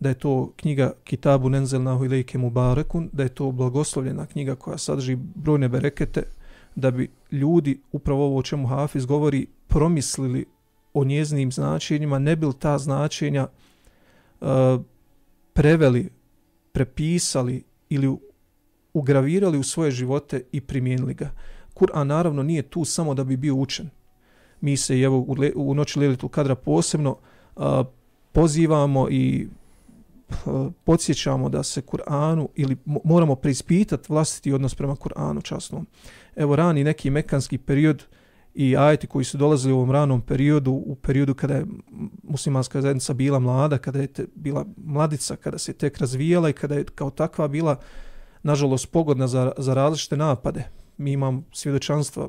da je to knjiga Kitabu Nenzel Nahu Ilejke Mubarekun, da je to blagoslovljena knjiga koja sadrži brojne berekete, da bi ljudi, upravo ovo o čemu Hafiz govori, promislili o njeznim značenjima, ne bil ta značenja e, preveli, prepisali ili ugravirali u svoje živote i primijenili ga. Kur'an naravno nije tu samo da bi bio učen. Mi se evo, u, le, u noći Lelitul Kadra posebno a, e, pozivamo i a, e, podsjećamo da se Kur'anu ili moramo preispitati vlastiti odnos prema Kur'anu časnom evo rani neki mekanski period i ajeti koji su dolazili u ovom ranom periodu, u periodu kada je muslimanska zajednica bila mlada, kada je te, bila mladica, kada se tek razvijala i kada je kao takva bila, nažalost, pogodna za, za različite napade. Mi imamo svjedočanstva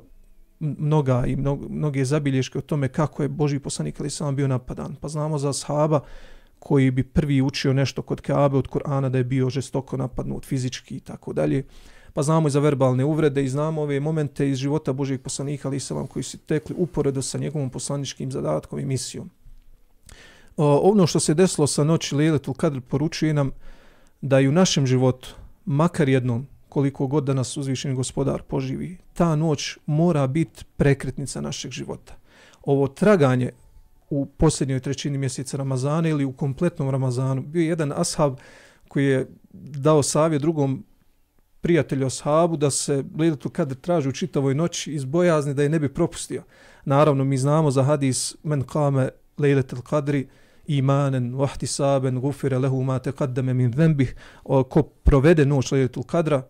mnoga i mnog, mnoge zabilješke o tome kako je Boži poslanik ali sam bio napadan. Pa znamo za sahaba koji bi prvi učio nešto kod Kaabe od Korana da je bio žestoko napadnut fizički i tako dalje pa znamo i za verbalne uvrede i znamo ove momente iz života Božijeg poslanika ali selam koji su tekli uporedo sa njegovom poslaničkim zadatkom i misijom. O, ono što se desilo sa noći Lijeletul Kadr poručuje nam da i u našem životu, makar jednom, koliko god da nas uzvišeni gospodar poživi, ta noć mora biti prekretnica našeg života. Ovo traganje u posljednjoj trećini mjeseca Ramazana ili u kompletnom Ramazanu, bio je jedan ashab koji je dao savje drugom prijatelju Ashabu da se Lejletu Kadr traži u čitavoj noći iz bojazni da je ne bi propustio. Naravno, mi znamo za hadis men kame Lejlet el Kadri imanen, vahtisaben, gufire lehu mate kaddame min vembih ko provede noć Lejlet el Kadra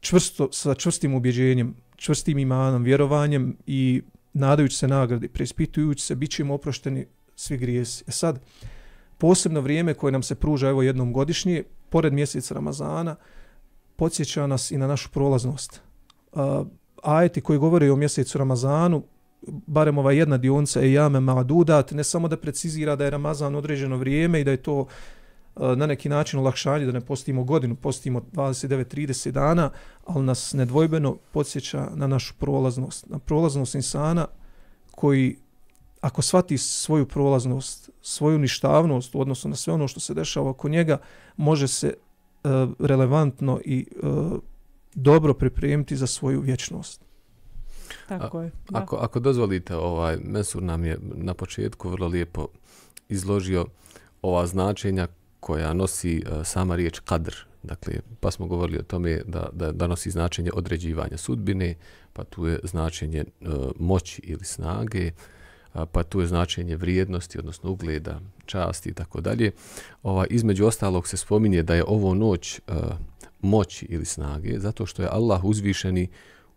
čvrsto, sa čvrstim ubjeđenjem, čvrstim imanom, vjerovanjem i nadajući se nagradi, preispitujući se, bit ćemo oprošteni svi grijesi. E sad, posebno vrijeme koje nam se pruža evo jednom godišnje, pored mjeseca Ramazana, podsjeća nas i na našu prolaznost. Uh, ajeti koji govore o mjesecu Ramazanu, barem ova jedna dionca je jame ma'adudat, ne samo da precizira da je Ramazan određeno vrijeme i da je to na neki način olakšanje da ne postimo godinu, postimo 29-30 dana, ali nas nedvojbeno podsjeća na našu prolaznost, na prolaznost insana koji ako svati svoju prolaznost, svoju ništavnost u odnosu na sve ono što se dešava oko njega, može se e, relevantno i e, dobro pripremiti za svoju vječnost. Tako je. Da. Ako, ako dozvolite, ovaj, Mesur nam je na početku vrlo lijepo izložio ova značenja koja nosi e, sama riječ kadr. Dakle, pa smo govorili o tome da, da, da nosi značenje određivanja sudbine, pa tu je značenje e, moći ili snage, e, pa tu je značenje vrijednosti, odnosno ugleda, časti i tako dalje. Ova, između ostalog se spominje da je ovo noć a, e, moći ili snage, zato što je Allah uzvišeni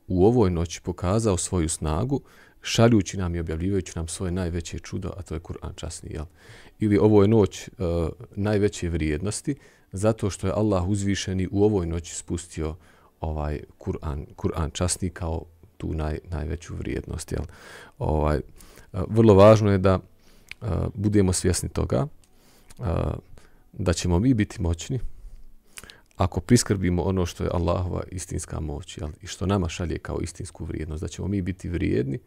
u ovoj noć pokazao svoju snagu, šaljući nam i objavljivajući nam svoje najveće čudo, a to je Kur'an časni, jel? Ili ovo je noć uh, najveće vrijednosti, zato što je Allah uzvišeni u ovoj noć spustio ovaj Kur'an, Kur'an časni kao tu naj, najveću vrijednost, jel? Ovaj, vrlo važno je da budemo svjesni toga da ćemo mi biti moćni ako priskrbimo ono što je Allahova istinska moć jel, i što nama šalje kao istinsku vrijednost, da ćemo mi biti vrijedni,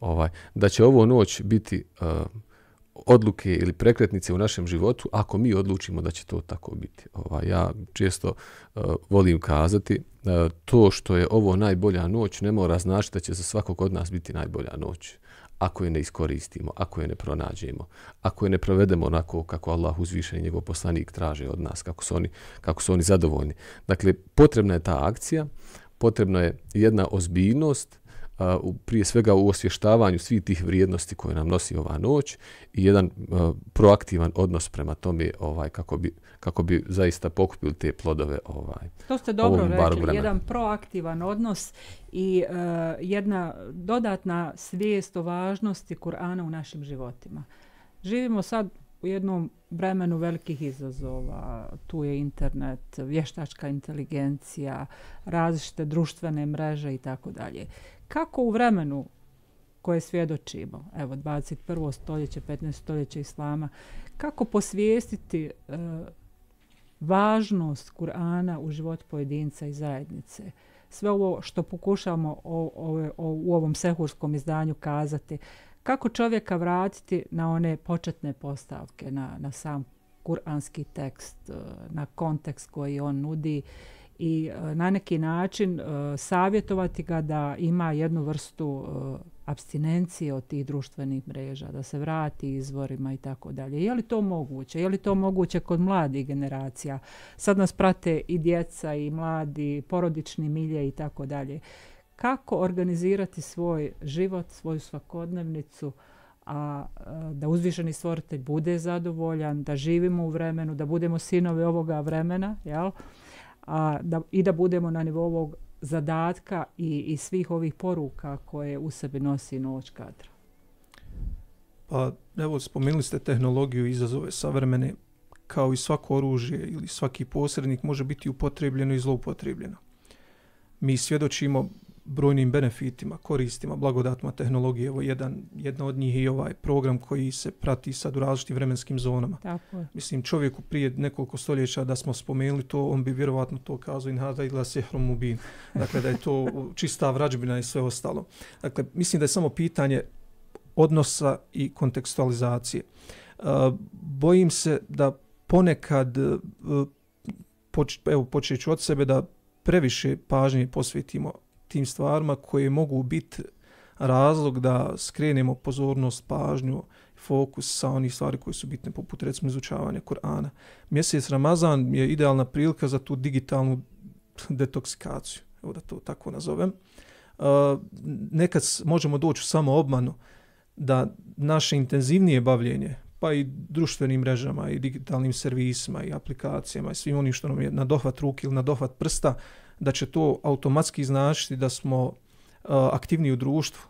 ovaj, da će ovo noć biti uh, odluke ili prekretnice u našem životu ako mi odlučimo da će to tako biti. Ovaj, ja često uh, volim kazati uh, to što je ovo najbolja noć ne mora znači da će za svakog od nas biti najbolja noć. Uh, ako je ne iskoristimo, ako je ne pronađemo, ako je ne provedemo onako kako Allah uzvišen i njegov poslanik traže od nas, kako su oni, kako su oni zadovoljni. Dakle, potrebna je ta akcija, potrebna je jedna ozbiljnost, prije svega u osvještavanju svih tih vrijednosti koje nam nosi ova noć i jedan proaktivan odnos prema tome ovaj kako bi kako bi zaista pokupili te plodove ovaj. To ste dobro rekli, jedan proaktivan odnos i uh, jedna dodatna svijest o važnosti Kur'ana u našim životima. Živimo sad u jednom vremenu velikih izazova. Tu je internet, vještačka inteligencija, različite društvene mreže i tako dalje kako u vremenu koje svjedočimo, evo 21. stoljeće, 15. stoljeće islama, kako posvijestiti e, važnost Kur'ana u život pojedinca i zajednice. Sve ovo što pokušavamo o, o, o, u ovom sehurskom izdanju kazati, kako čovjeka vratiti na one početne postavke, na, na sam kuranski tekst, e, na kontekst koji on nudi, i e, na neki način e, savjetovati ga da ima jednu vrstu e, abstinencije od tih društvenih mreža, da se vrati izvorima i tako dalje. Je li to moguće? Je li to moguće kod mladih generacija? Sad nas prate i djeca i mladi, porodični milje i tako dalje. Kako organizirati svoj život, svoju svakodnevnicu, a da uzvišeni stvoritelj bude zadovoljan, da živimo u vremenu, da budemo sinovi ovoga vremena, jel'? a, da, i da budemo na nivou ovog zadatka i, i svih ovih poruka koje u sebi nosi noć kadra. Pa, evo, spomenuli ste tehnologiju izazove savremene, kao i svako oružje ili svaki posrednik može biti upotrebljeno i zloupotrebljeno. Mi svjedočimo brojnim benefitima, koristima, blagodatima tehnologije. Evo jedan, jedna od njih je ovaj program koji se prati sad u različitim vremenskim zonama. Tako je. Mislim, čovjeku prije nekoliko stoljeća da smo spomenuli to, on bi vjerovatno to kazao in hada ila sehromubin. Dakle, da je to čista vrađbina i sve ostalo. Dakle, mislim da je samo pitanje odnosa i kontekstualizacije. bojim se da ponekad, e, evo počet ću od sebe, da previše pažnje posvetimo tim stvarima koje mogu biti razlog da skrenemo pozornost, pažnju, fokus sa onih stvari koje su bitne, poput recimo izučavanja Korana. Mjesec Ramazan je idealna prilika za tu digitalnu detoksikaciju, evo da to tako nazovem. Nekad možemo doći u samo obmanu da naše intenzivnije bavljenje, pa i društvenim mrežama i digitalnim servisima i aplikacijama i svim onim što nam je na dohvat ruke ili na dohvat prsta, da će to automatski značiti da smo uh, aktivni u društvu.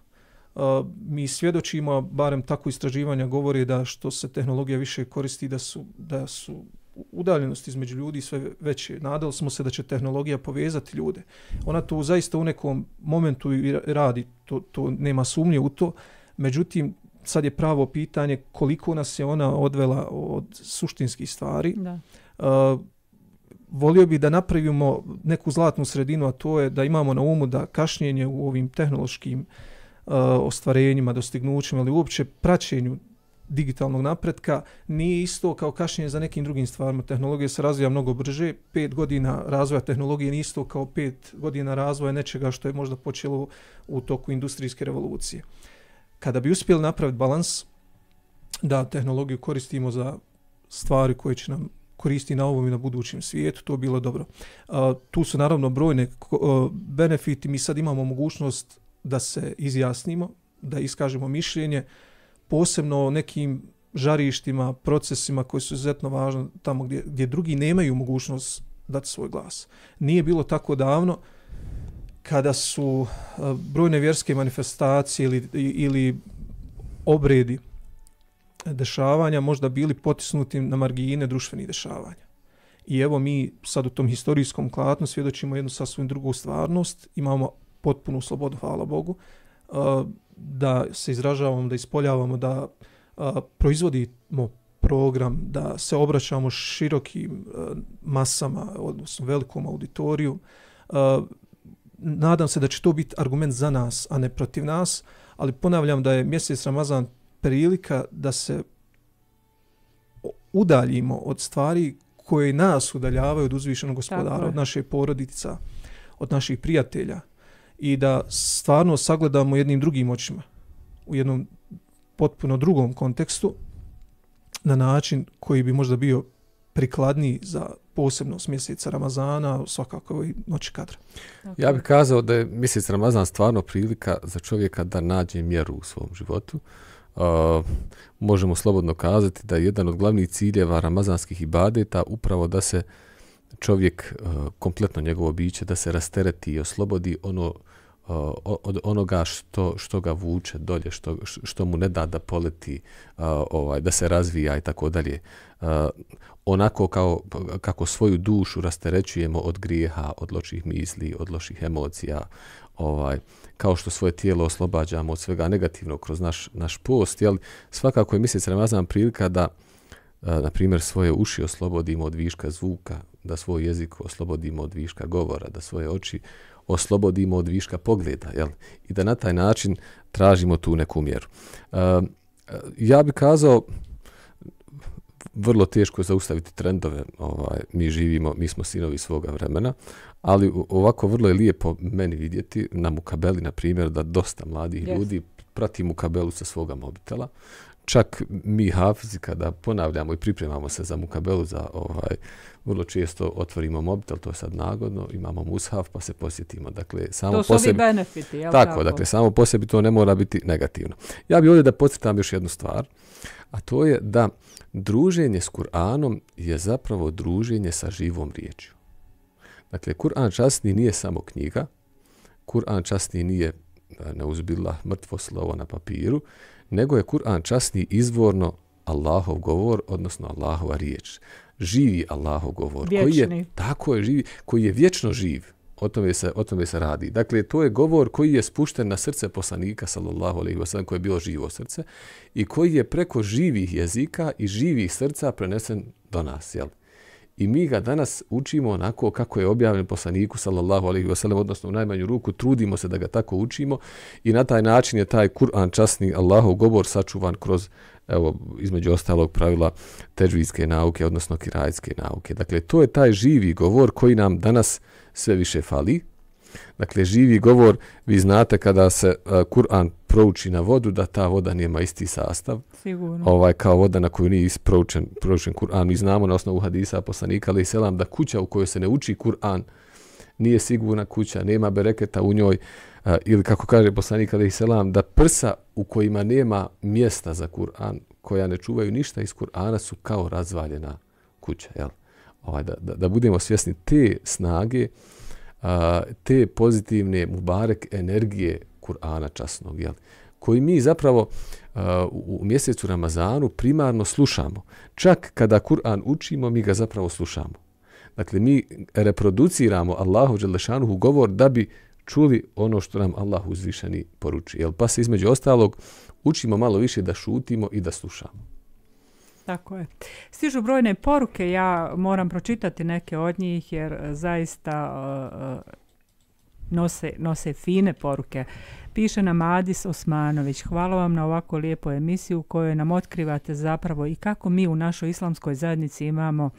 Uh, mi svjedočimo, barem tako istraživanja govori da što se tehnologija više koristi, da su, da su udaljenosti između ljudi sve veće. Nadali smo se da će tehnologija povezati ljude. Ona to zaista u nekom momentu i radi, to, to nema sumnje u to. Međutim, sad je pravo pitanje koliko nas je ona odvela od suštinskih stvari. Da. Uh, volio bih da napravimo neku zlatnu sredinu, a to je da imamo na umu da kašnjenje u ovim tehnološkim uh, ostvarenjima, dostignućima ili uopće praćenju digitalnog napretka nije isto kao kašnjenje za nekim drugim stvarima. Tehnologija se razvija mnogo brže, 5 godina razvoja tehnologije nije isto kao pet godina razvoja nečega što je možda počelo u toku industrijske revolucije. Kada bi uspjeli napraviti balans da tehnologiju koristimo za stvari koje će nam koristi na ovom i na budućem svijetu, to bilo dobro. A, tu su naravno brojne benefiti, mi sad imamo mogućnost da se izjasnimo, da iskažemo mišljenje, posebno o nekim žarištima, procesima koji su izuzetno važni tamo gdje, gdje drugi nemaju mogućnost dati svoj glas. Nije bilo tako davno kada su brojne vjerske manifestacije ili, ili obredi, dešavanja možda bili potisnuti na margine društvenih dešavanja. I evo mi sad u tom historijskom klatnu svjedočimo jednu sasvim drugu stvarnost, imamo potpunu slobodu, hvala Bogu, uh, da se izražavamo, da ispoljavamo, da uh, proizvodimo program, da se obraćamo širokim uh, masama, odnosno velikom auditoriju. Nadam se da će to biti argument za nas, a ne protiv nas, ali ponavljam da je mjesec Ramazan prilika da se udaljimo od stvari koje nas udaljavaju od uzvišenog gospodara, od naše porodica, od naših prijatelja i da stvarno sagledamo jednim drugim očima u jednom potpuno drugom kontekstu na način koji bi možda bio prikladniji za posebnost mjeseca Ramazana, svakako i noći kadra. Ja bih kazao da je mjesec Ramazan stvarno prilika za čovjeka da nađe mjeru u svom životu. Uh, a, možemo slobodno kazati da je jedan od glavnih ciljeva ramazanskih ibadeta upravo da se čovjek uh, kompletno njegovo biće da se rastereti i oslobodi ono uh, od onoga što što ga vuče dolje što što mu ne da da poleti uh, ovaj da se razvija i tako dalje onako kao kako svoju dušu rasterećujemo od grijeha od loših misli od loših emocija ovaj kao što svoje tijelo oslobađamo od svega negativnog kroz naš, naš post, jel, svakako je mjesec Ramazan prilika da, e, na primjer, svoje uši oslobodimo od viška zvuka, da svoj jezik oslobodimo od viška govora, da svoje oči oslobodimo od viška pogleda, jel, i da na taj način tražimo tu neku mjeru. E, e, ja bih kazao, vrlo teško zaustaviti trendove. Ovaj, mi živimo, mi smo sinovi svoga vremena, ali ovako vrlo je lijepo meni vidjeti na Mukabeli, na primjer, da dosta mladih yes. ljudi prati Mukabelu sa svoga mobitela. Čak mi hafizi kada ponavljamo i pripremamo se za Mukabelu, za ovaj, vrlo često otvorimo mobitel, to je sad nagodno, imamo mushaf pa se posjetimo. Dakle, samo to su posebi, ovi benefiti, tako, tako, dakle, samo po to ne mora biti negativno. Ja bih ovdje da podsjetam još jednu stvar, a to je da Druženje s Kur'anom je zapravo druženje sa živom riječju. Dakle, Kur'an časni nije samo knjiga, Kur'an časni nije e, neuzbila mrtvo slovo na papiru, nego je Kur'an časni izvorno Allahov govor, odnosno Allahova riječ. Živi Allahov govor. Vječni. Koji je, tako je, živi, koji je vječno živ. O tome, se, o tome se radi. Dakle, to je govor koji je spušten na srce poslanika, sallallahu alejhi ve sellem koji je bilo živo srce, i koji je preko živih jezika i živih srca prenesen do nas. Jel? I mi ga danas učimo onako kako je objavljen poslaniku, sallallahu alejhi ve sellem odnosno u najmanju ruku, trudimo se da ga tako učimo i na taj način je taj Kur'an časni Allahov govor sačuvan kroz, evo, između ostalog pravila težvijske nauke, odnosno kirajske nauke. Dakle, to je taj živi govor koji nam danas sve više fali. Dakle, živi govor, vi znate kada se e, Kur'an prouči na vodu, da ta voda nema isti sastav. Sigurno. Ovaj, kao voda na koju nije proučen, proučen Kur'an. Mi znamo na osnovu hadisa poslanika, ali selam, da kuća u kojoj se ne uči Kur'an nije sigurna kuća, nema bereketa u njoj. Uh, Eh, ili kako kaže poslanik Ali Selam, da prsa u kojima nema mjesta za Kur'an, koja ne čuvaju ništa iz Kur'ana, su kao razvaljena kuća. Jel? Ovaj, da, da, da budemo svjesni te snage, a, eh, te pozitivne mubarek energije Kur'ana časnog, jel? koji mi zapravo eh, u mjesecu Ramazanu primarno slušamo. Čak kada Kur'an učimo, mi ga zapravo slušamo. Dakle, mi reproduciramo Allahu Đelešanuhu govor da bi čuli ono što nam Allah uzvišeni poruči. Jel pa se između ostalog učimo malo više da šutimo i da slušamo. Tako je. Stižu brojne poruke, ja moram pročitati neke od njih jer e, zaista uh, nose, nose fine poruke. Piše nam Adis Osmanović, hvala vam na ovako lijepo emisiju koju nam otkrivate zapravo i kako mi u našoj islamskoj zajednici imamo uh,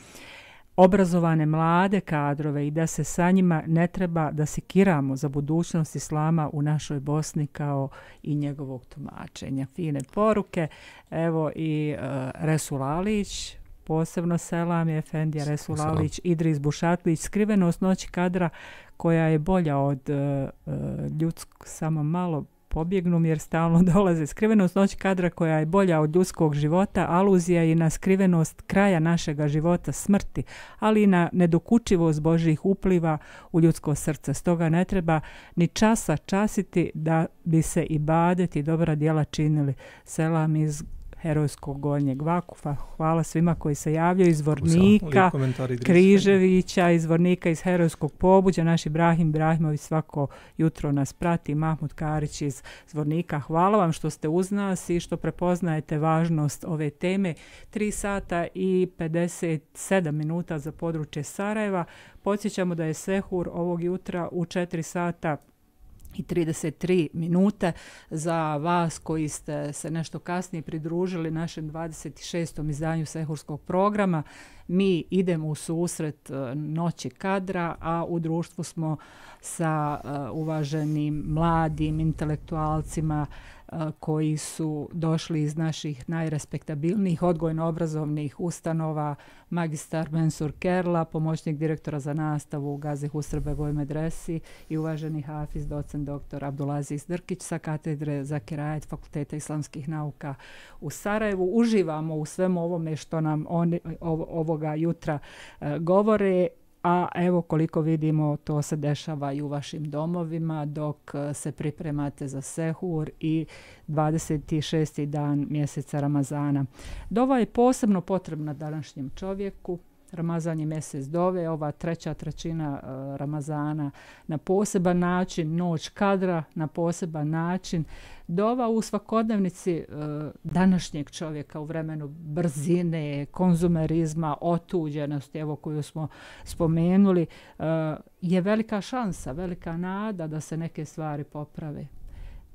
obrazovane mlade kadrove i da se sa njima ne treba da se kiramo za budućnost islama u našoj Bosni kao i njegovog tumačenja. Fine poruke. Evo i e, Resul Alić, posebno selam je Efendija Resul Alić, Idris Bušatlić, skrivenost noći kadra koja je bolja od e, e ljudsko, samo malo pobjegnu jer stalno (laughs) dolaze. Skrivenost noć kadra koja je bolja od ljudskog života, aluzija i na skrivenost kraja našeg života smrti, ali i na nedokučivost Božih upliva u ljudsko srce. Stoga ne treba ni časa časiti da bi se i badeti dobra djela činili. Selam iz herojskog gornjeg vakufa. Hvala svima koji se javljaju iz Vornika, Križevića, iz Vornika, iz herojskog pobuđa. Naš Ibrahim Ibrahimović svako jutro nas prati. Mahmut Karić iz Zvornika. Hvala vam što ste uz nas i što prepoznajete važnost ove teme. 3 sata i 57 minuta za područje Sarajeva. Podsjećamo da je Sehur ovog jutra u 4 sata i 33 minuta za vas koji ste se nešto kasnije pridružili našem 26. izdanju Sehurskog programa. Mi idemo u susret e, noći kadra, a u društvu smo sa uh, uvaženim mladim intelektualcima uh, koji su došli iz naših najrespektabilnijih odgojno-obrazovnih ustanova, magistar Mensur Kerla, pomoćnik direktora za nastavu u Gazi Husrbe Medresi i uvaženi hafiz docent doktor Abdulaziz Drkić sa katedre za kerajet Fakulteta islamskih nauka u Sarajevu. Uživamo u svemu ovome što nam oni ovoga jutra govore A evo koliko vidimo, to se dešava i u vašim domovima dok e, se pripremate za sehur i 26. dan mjeseca Ramazana. Dova je posebno potrebna današnjem čovjeku, Ramazan je mjesec dove, ova treća trećina uh, Ramazana na poseban način, noć kadra na poseban način. Dova u svakodnevnici uh, današnjeg čovjeka u vremenu brzine, konzumerizma, otuđenosti, evo koju smo spomenuli, uh, je velika šansa, velika nada da se neke stvari poprave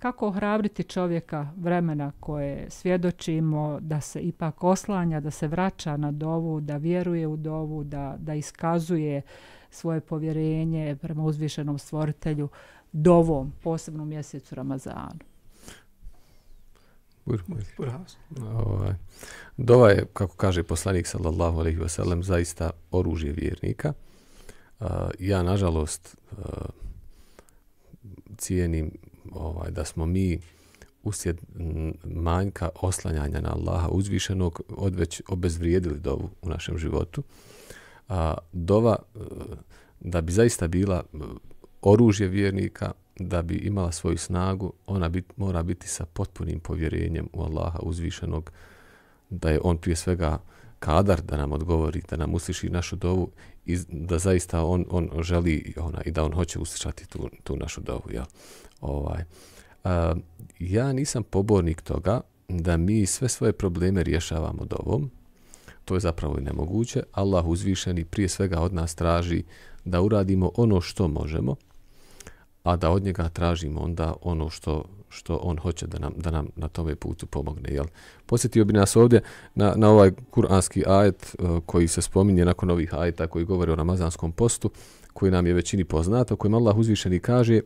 kako ohrabriti čovjeka vremena koje svjedočimo da se ipak oslanja, da se vraća na dovu, da vjeruje u dovu, da, da iskazuje svoje povjerenje prema uzvišenom stvoritelju dovom, posebno mjesecu Ramazanu. Ovaj. Dova je, kako kaže poslanik sallallahu alaihi wasallam, zaista oružje vjernika. ja, nažalost, cijenim ovaj, da smo mi usjed manjka oslanjanja na Allaha uzvišenog odveć obezvrijedili dovu u našem životu. A, dova e, da bi zaista bila e, oružje vjernika, da bi imala svoju snagu, ona bit, mora biti sa potpunim povjerenjem u Allaha uzvišenog, da je on prije svega kadar da nam odgovori, da nam usliši našu dovu i da zaista on, on želi ona, i da on hoće uslišati tu, tu našu dovu. Jel? Ovaj. A, ja nisam pobornik toga da mi sve svoje probleme rješavamo ovom. To je zapravo i nemoguće. Allah uzvišeni prije svega od nas traži da uradimo ono što možemo, a da od njega tražimo onda ono što što on hoće da nam, da nam na tome putu pomogne. Jel? Posjetio bi nas ovdje na, na ovaj kuranski ajet uh, koji se spominje nakon ovih ajeta koji govore o namazanskom postu, koji nam je većini poznat, poznato, kojim Allah uzvišeni kaže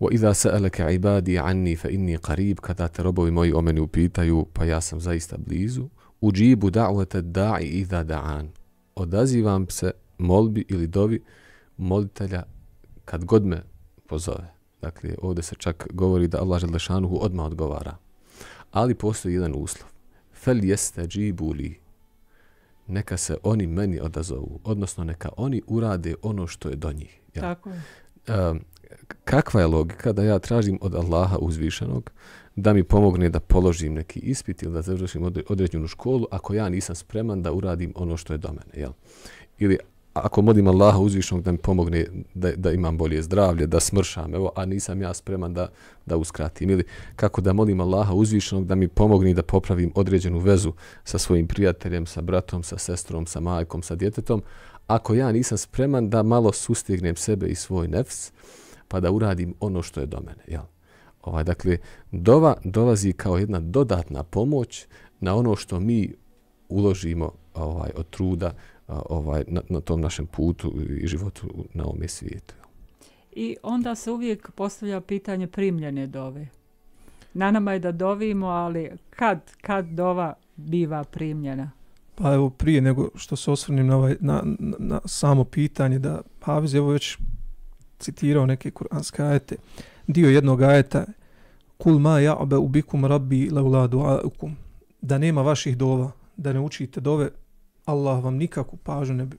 وَإِذَا سَأَلَكَ عِبَادِي عَنِّي فَإِنِّي قَرِيبُ Kada te robovi moji o meni upitaju, pa ja sam zaista blizu. Uđibu da'vata da'i iza da'an. Odazivam se molbi ili dovi molitelja kad god me pozove. Dakle, ovdje se čak govori da Allah Želešanuhu odma odgovara. Ali postoji jedan uslov. Fel jeste džibu li. Neka se oni meni odazovu. Odnosno, neka oni urade ono što je do njih. Ja. Tako je kakva je logika da ja tražim od Allaha uzvišenog da mi pomogne da položim neki ispit ili da završim određenu školu ako ja nisam spreman da uradim ono što je do mene. Jel? Ili ako modim Allaha uzvišenog da mi pomogne da, da imam bolje zdravlje, da smršam, evo, a nisam ja spreman da, da uskratim. Ili kako da modim Allaha uzvišenog da mi pomogne da popravim određenu vezu sa svojim prijateljem, sa bratom, sa sestrom, sa majkom, sa djetetom, ako ja nisam spreman da malo sustignem sebe i svoj nefs, pa da uradim ono što je do mene. Jel? Ovaj, dakle, dova dolazi kao jedna dodatna pomoć na ono što mi uložimo ovaj od truda ovaj, na, na tom našem putu i životu na ovom svijetu. I onda se uvijek postavlja pitanje primljene dove. Na nama je da dovimo, ali kad, kad dova biva primljena? Pa evo, prije nego što se osvrnim na, ovaj, na, na, na samo pitanje, da Havez je već citirao neke kuranske ajete. Dio jednog ajeta, kul ma ja'be ubikum rabbi leula du'a'ukum, da nema vaših dova, da ne učite dove, Allah vam nikakvu pažu ne bi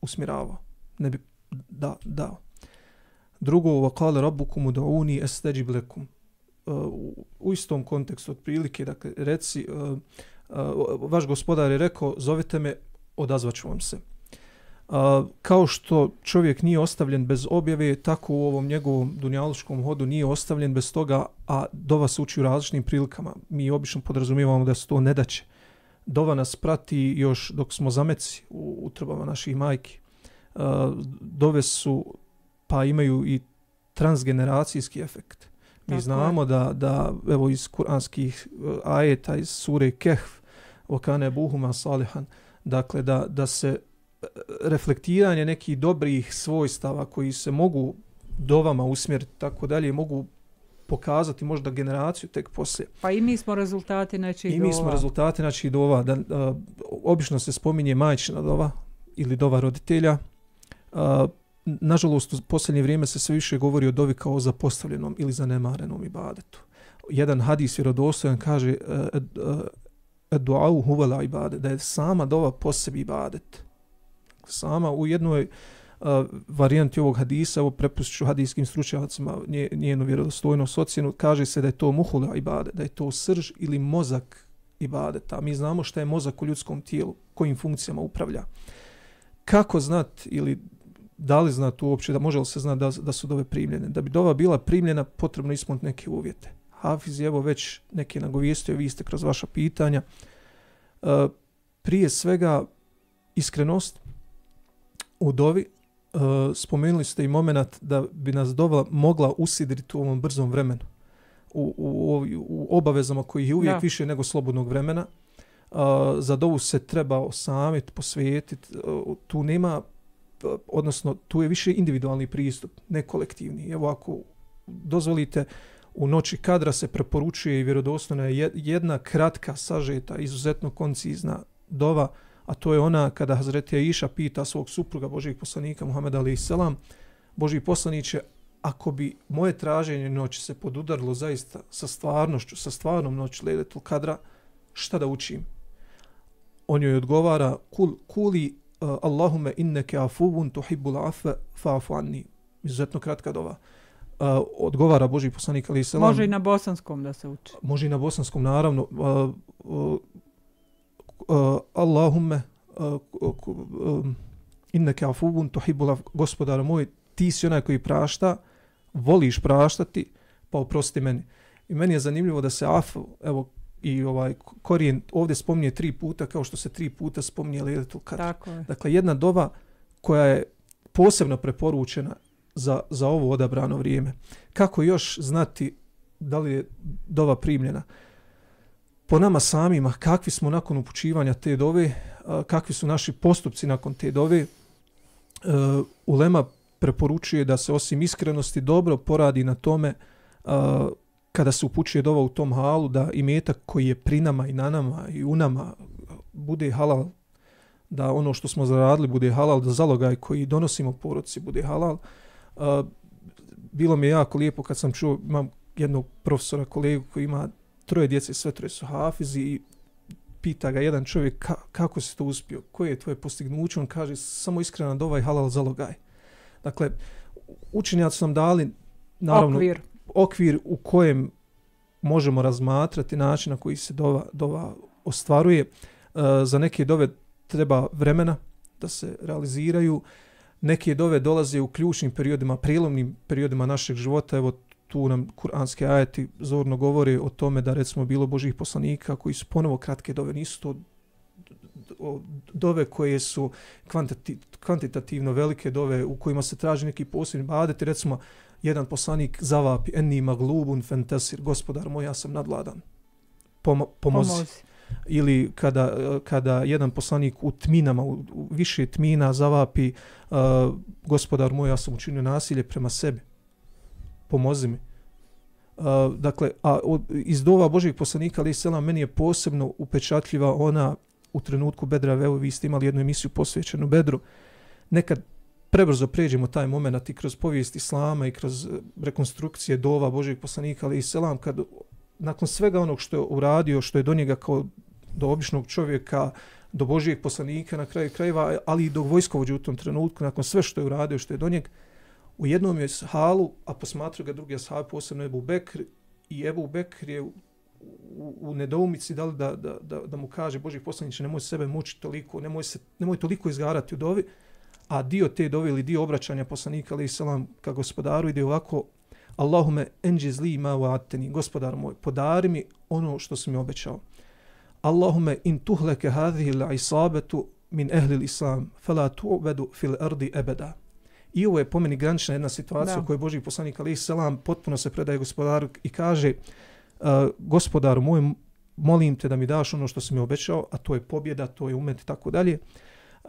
usmiravao, ne bi da, dao. Drugo, wa kale rabbukum uda'uni estajib e, u, u istom kontekstu, otprilike, dakle, reci, uh, Eh, vaš gospodar je rekao, zovite me, odazvaću vam se. Eh, kao što čovjek nije ostavljen bez objave, tako u ovom njegovom dunjaločkom hodu nije ostavljen bez toga, a dova se uči u različnim prilikama. Mi obično podrazumijevamo da se to ne daće. Dova nas prati još dok smo zameci u utrbama naših majki. Eh, dove su, pa imaju i transgeneracijski efekt. Mi znamo da, da evo iz kuranskih ajeta, iz sure Kehf, وكان ابوهما salihan dakle da da se eh, reflektiranje nekih dobrih svojstava koji se mogu do vama usmjeriti tako dalje mogu pokazati možda generaciju tek poslije. Pa i mi smo rezultati znači dova. I mi smo rezultati znači dova da a, eh, obično se spominje majčina dova ili dova roditelja. A, eh, nažalost u posljednje vrijeme se sve više govori o dovi kao o zapostavljenom ili zanemarenom ibadetu. Jedan hadis vjerodostojan kaže a, a, du'au huvala ibade, da je sama dova po sebi ibadet. Sama u jednoj uh, varijanti ovog hadisa, ovo prepustiću hadijskim stručajacima nje, njenu vjerodostojnost ocjenu, kaže se da je to muhula ibade, da je to srž ili mozak ibadeta. Mi znamo šta je mozak u ljudskom tijelu, kojim funkcijama upravlja. Kako znat ili da li znat uopće, da može li se znat da, da su dove primljene? Da bi dova bila primljena, potrebno ispuniti neke uvjete. Hafiz je evo već neke nagovijestio, vi ste kroz vaša pitanja. E, prije svega iskrenost u dovi. E, spomenuli ste i moment da bi nas dova mogla usidriti u ovom brzom vremenu. U, u, u obavezama koji je uvijek da. više nego slobodnog vremena. E, za dovu se treba osamit, posvijetit. tu nema, odnosno tu je više individualni pristup, ne kolektivni. Evo ako dozvolite, u noći kadra se preporučuje i vjerodostojna je jedna kratka sažeta, izuzetno koncizna dova, a to je ona kada Hazreti Aisha pita svog supruga, Božijeg poslanika Muhammed Ali Isselam, Božiji poslaniće, ako bi moje traženje noći se podudarilo zaista sa stvarnošću, sa stvarnom noću Lejletul Kadra, šta da učim? On joj odgovara, Kul, kuli uh, eh, Allahume inneke afuvun tuhibbul afe fa'afu anni. Izuzetno kratka dova. Uh, uh, odgovara Boži poslanik Ali Selam. Može i na bosanskom da se uči. Može i na bosanskom, naravno. Uh, uh, uh, Allahumme, uh, uh, inne ke afubun tohibula gospodara moj, ti si onaj koji prašta, voliš praštati, pa oprosti meni. I meni je zanimljivo da se af, evo, i ovaj korijen ovdje spominje tri puta kao što se tri puta spominje Lejletul Kadr. Tako je. Dakle, jedna doba koja je posebno preporučena za, za ovo odabrano vrijeme. Kako još znati da li je dova primljena? Po nama samima, kakvi smo nakon upućivanja te dove, kakvi su naši postupci nakon te dove, e, Ulema preporučuje da se osim iskrenosti dobro poradi na tome kada se upućuje dova u tom halu, da i metak koji je pri nama i na nama i u nama bude halal, da ono što smo zaradili bude halal, da zalogaj koji donosimo poroci bude halal, uh, bilo mi je jako lijepo kad sam čuo, imam jednog profesora, kolegu koji ima troje djece, sve troje su hafizi i pita ga jedan čovjek ka, kako si to uspio, koje je tvoje postignuće, on kaže samo iskreno da ovaj halal zalogaj. Dakle, učinjaci su nam dali naravno, okvir. okvir u kojem možemo razmatrati način na koji se dova, dova ostvaruje. E, za neke dove treba vremena da se realiziraju. E, neke dove dolaze u ključnim periodima, prilomnim periodima našeg života. Evo tu nam kuranske ajeti zorno govore o tome da recimo bilo božih poslanika koji su ponovo kratke dove, nisu to dove koje su kvantitativno velike dove u kojima se traži neki posebni badet. Recimo, jedan poslanik zavapi, eni maglubun fentesir, gospodar moj, ja sam nadladan. Pomo pomozi. pomozi ili kada, kada jedan poslanik u tminama, u, u više tmina zavapi uh, gospodar moj, ja sam učinio nasilje prema sebi, pomozi mi. Uh, dakle, a od, iz dova Božih poslanika, ali selam, meni je posebno upečatljiva ona u trenutku Bedra, evo vi ste imali jednu emisiju posvećenu Bedru, nekad prebrzo pređemo taj moment i kroz povijest Islama i kroz eh, rekonstrukcije dova Božih poslanika, ali i selam, kad nakon svega onog što je uradio, što je do njega kao do običnog čovjeka, do Božijeg poslanika na kraju krajeva, ali i do vojskovođa u tom trenutku, nakon sve što je uradio, što je do njega, u jednom je halu, a posmatra ga drugi ashab, posebno Ebu Bekr, i Ebu Bekr je u, u nedoumici da, da, da, da, da mu kaže Boži poslaniće, nemoj sebe mučiti toliko, nemoj, se, nemoj toliko izgarati u dovi, a dio te dovi ili dio obraćanja poslanika, ali i selam ka gospodaru, ide ovako, Allahume enđi li ma wa atteni, gospodar moj, podari mi ono što si mi obećao. Allahume in tuhleke hadhi la isabetu min ehli islam, fe la fil ardi ebeda. I ovo je po meni granična jedna situacija da. u kojoj Boži poslanik Ali Selam potpuno se predaje gospodaru i kaže uh, gospodar moj, molim te da mi daš ono što si mi obećao, a to je pobjeda, to je umet i tako dalje. E,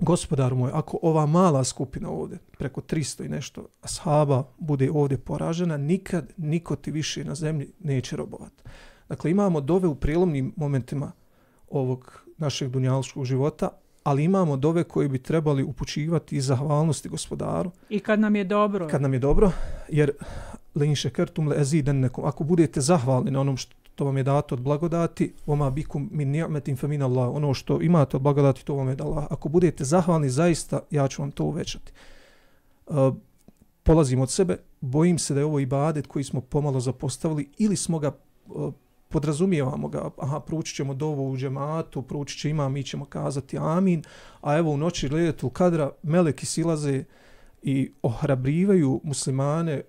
gospodar moj, ako ova mala skupina ovde, preko 300 i nešto ashaba, bude ovde poražena, nikad niko ti više na zemlji neće robovati. Dakle, imamo dove u prilomnim momentima ovog našeg dunjalučkog života, ali imamo dove koje bi trebali upućivati iz zahvalnosti gospodaru. I kad nam je dobro. Kad nam je dobro, jer lenjiše kertum le ezidan Ako budete zahvalni na onom što, to vam je dato od blagodati, oma bikum min ni'metin fa min Allah, ono što imate od blagodati, to vam je dala. Ako budete zahvalni zaista, ja ću vam to uvećati. E, polazim od sebe, bojim se da je ovo ibadet koji smo pomalo zapostavili ili smo ga e, podrazumijevamo ga, aha, proučit ćemo dovo u džematu, proučit će imam, mi ćemo kazati amin, a evo u noći gledatul kadra, meleki silaze i ohrabrivaju muslimane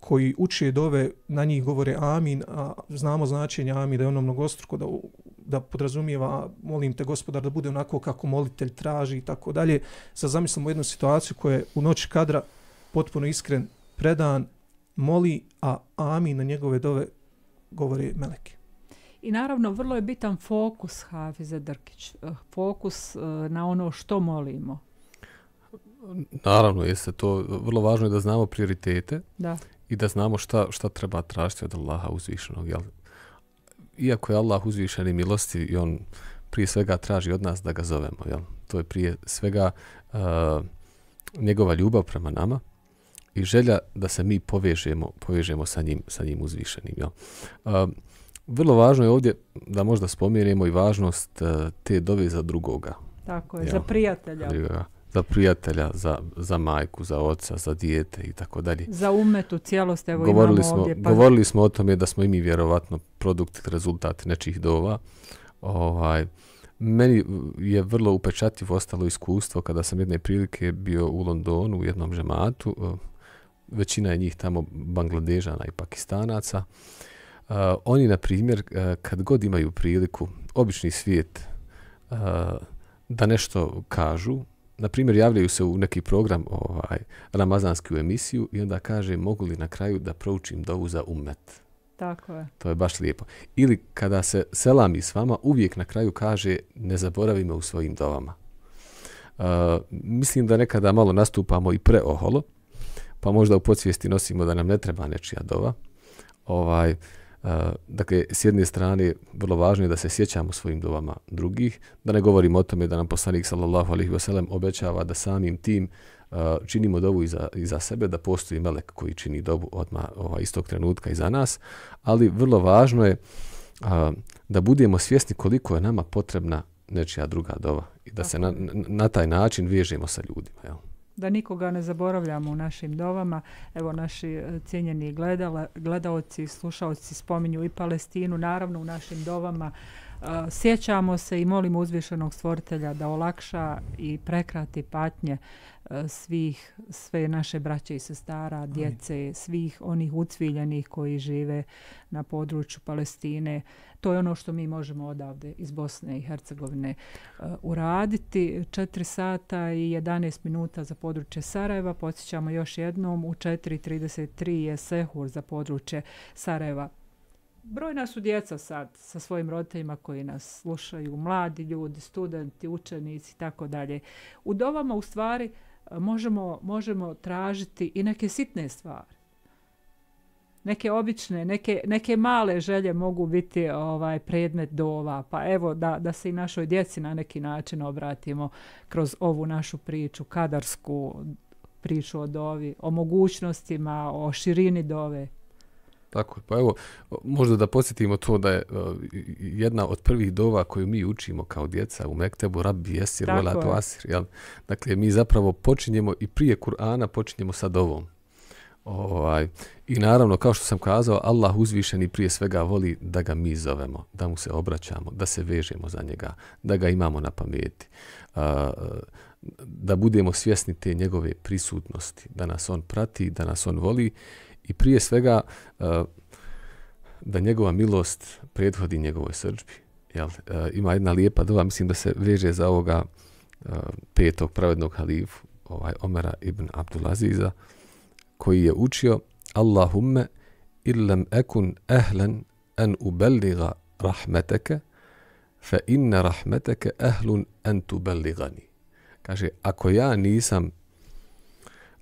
koji uče dove, na njih govore amin, a znamo značenje amin, da je ono mnogostruko, da, da podrazumijeva, molim te gospodar, da bude onako kako molitelj traži i tako dalje. Sad zamislimo jednu situaciju koja je u noć kadra potpuno iskren, predan, moli, a amin na njegove dove govore meleke. I naravno, vrlo je bitan fokus, Hafize Drkić, eh, fokus eh, na ono što molimo. Naravno, jeste to. Vrlo važno je da znamo prioritete. Da i da znamo šta, šta treba tražiti od Allaha uzvišenog. Jel? Iako je Allah uzvišen i milosti i on prije svega traži od nas da ga zovemo. Jel? To je prije svega uh, njegova ljubav prema nama i želja da se mi povežemo, povežemo sa, njim, sa njim uzvišenim. Jel? Uh, vrlo važno je ovdje da možda spomenemo i važnost uh, te dove za drugoga. Tako je, jel? za prijatelja. Za prijatelja za prijatelja, za, za majku, za oca, za dijete i tako dalje. Za umet u cijelost, evo govorili imamo smo, ovdje. Pa... Govorili smo o tome da smo i mi vjerovatno produkt rezultat nečih dova. Ovaj, meni je vrlo upečativo ostalo iskustvo kada sam jedne prilike bio u Londonu u jednom žematu. Eh, većina je njih tamo Bangladežana i Pakistanaca. Uh, oni, na primjer, eh, kad god imaju priliku, obični svijet, uh, da nešto kažu, na primjer, javljaju se u neki program ovaj, ramazanski u emisiju i onda kaže mogu li na kraju da proučim dovu za umet. Tako je. To je baš lijepo. Ili kada se selami s vama, uvijek na kraju kaže ne zaboravi u svojim dovama. Uh, mislim da nekada malo nastupamo i preoholo, pa možda u podsvijesti nosimo da nam ne treba nečija dova. Ovaj, uh, dakle, s jedne strane, vrlo važno je da se sjećamo svojim dovama drugih, da ne govorimo o tome da nam poslanik sallallahu alaihi wa sallam obećava da samim tim uh, činimo dovu i za, i za sebe, da postoji melek koji čini dovu odma ovaj, istog trenutka i za nas, ali vrlo važno je uh, da budemo svjesni koliko je nama potrebna nečija druga dova i da se na, na, na taj način vježemo sa ljudima. Jel? da nikoga ne zaboravljamo u našim dovama. Evo naši e, cijenjeni gledala, gledalci, slušalci spominju i Palestinu, naravno u našim dovama sjećamo se i molimo uzvišenog stvoritelja da olakša i prekrati patnje e, svih, sve naše braće i sestara, djece, svih onih ucviljenih koji žive na području Palestine. To je ono što mi možemo odavde iz Bosne i Hercegovine e, uraditi. 4 sata i 11 minuta za područje Sarajeva. Podsjećamo još jednom, u 4.33 je Sehur za područje Sarajeva brojna su djeca sad sa svojim roditeljima koji nas slušaju, mladi ljudi, studenti, učenici i tako dalje. U dovama u stvari e, možemo, možemo tražiti i neke sitne stvari. Neke obične, neke, neke male želje mogu biti ovaj predmet dova, pa evo da, da se i našoj djeci na neki način obratimo kroz ovu našu priču, kadarsku priču o dovi, o mogućnostima, o širini dove. Tako, pa evo, možda da posjetimo to da je uh, jedna od prvih dova koju mi učimo kao djeca u Mektebu, rabbi jesir, vola to asir. Jel? Dakle, mi zapravo počinjemo i prije Kur'ana počinjemo sa dovom. Ovaj. I naravno, kao što sam kazao, Allah uzvišen i prije svega voli da ga mi zovemo, da mu se obraćamo, da se vežemo za njega, da ga imamo na pameti, uh, da budemo svjesni te njegove prisutnosti, da nas on prati, da nas on voli. Uh, i prije svega eh, da njegova milost prethodi njegovoj srđbi. Jel? Eh, ima jedna lijepa dova, mislim da se veže za ovoga eh, petog pravednog halifu, ovaj Omera ibn Abdulaziza, koji je učio Allahumme illam ekun ehlen en ubelliga rahmeteke, fe inne rahmeteke ehlun en tubelligani. Kaže, ako ja nisam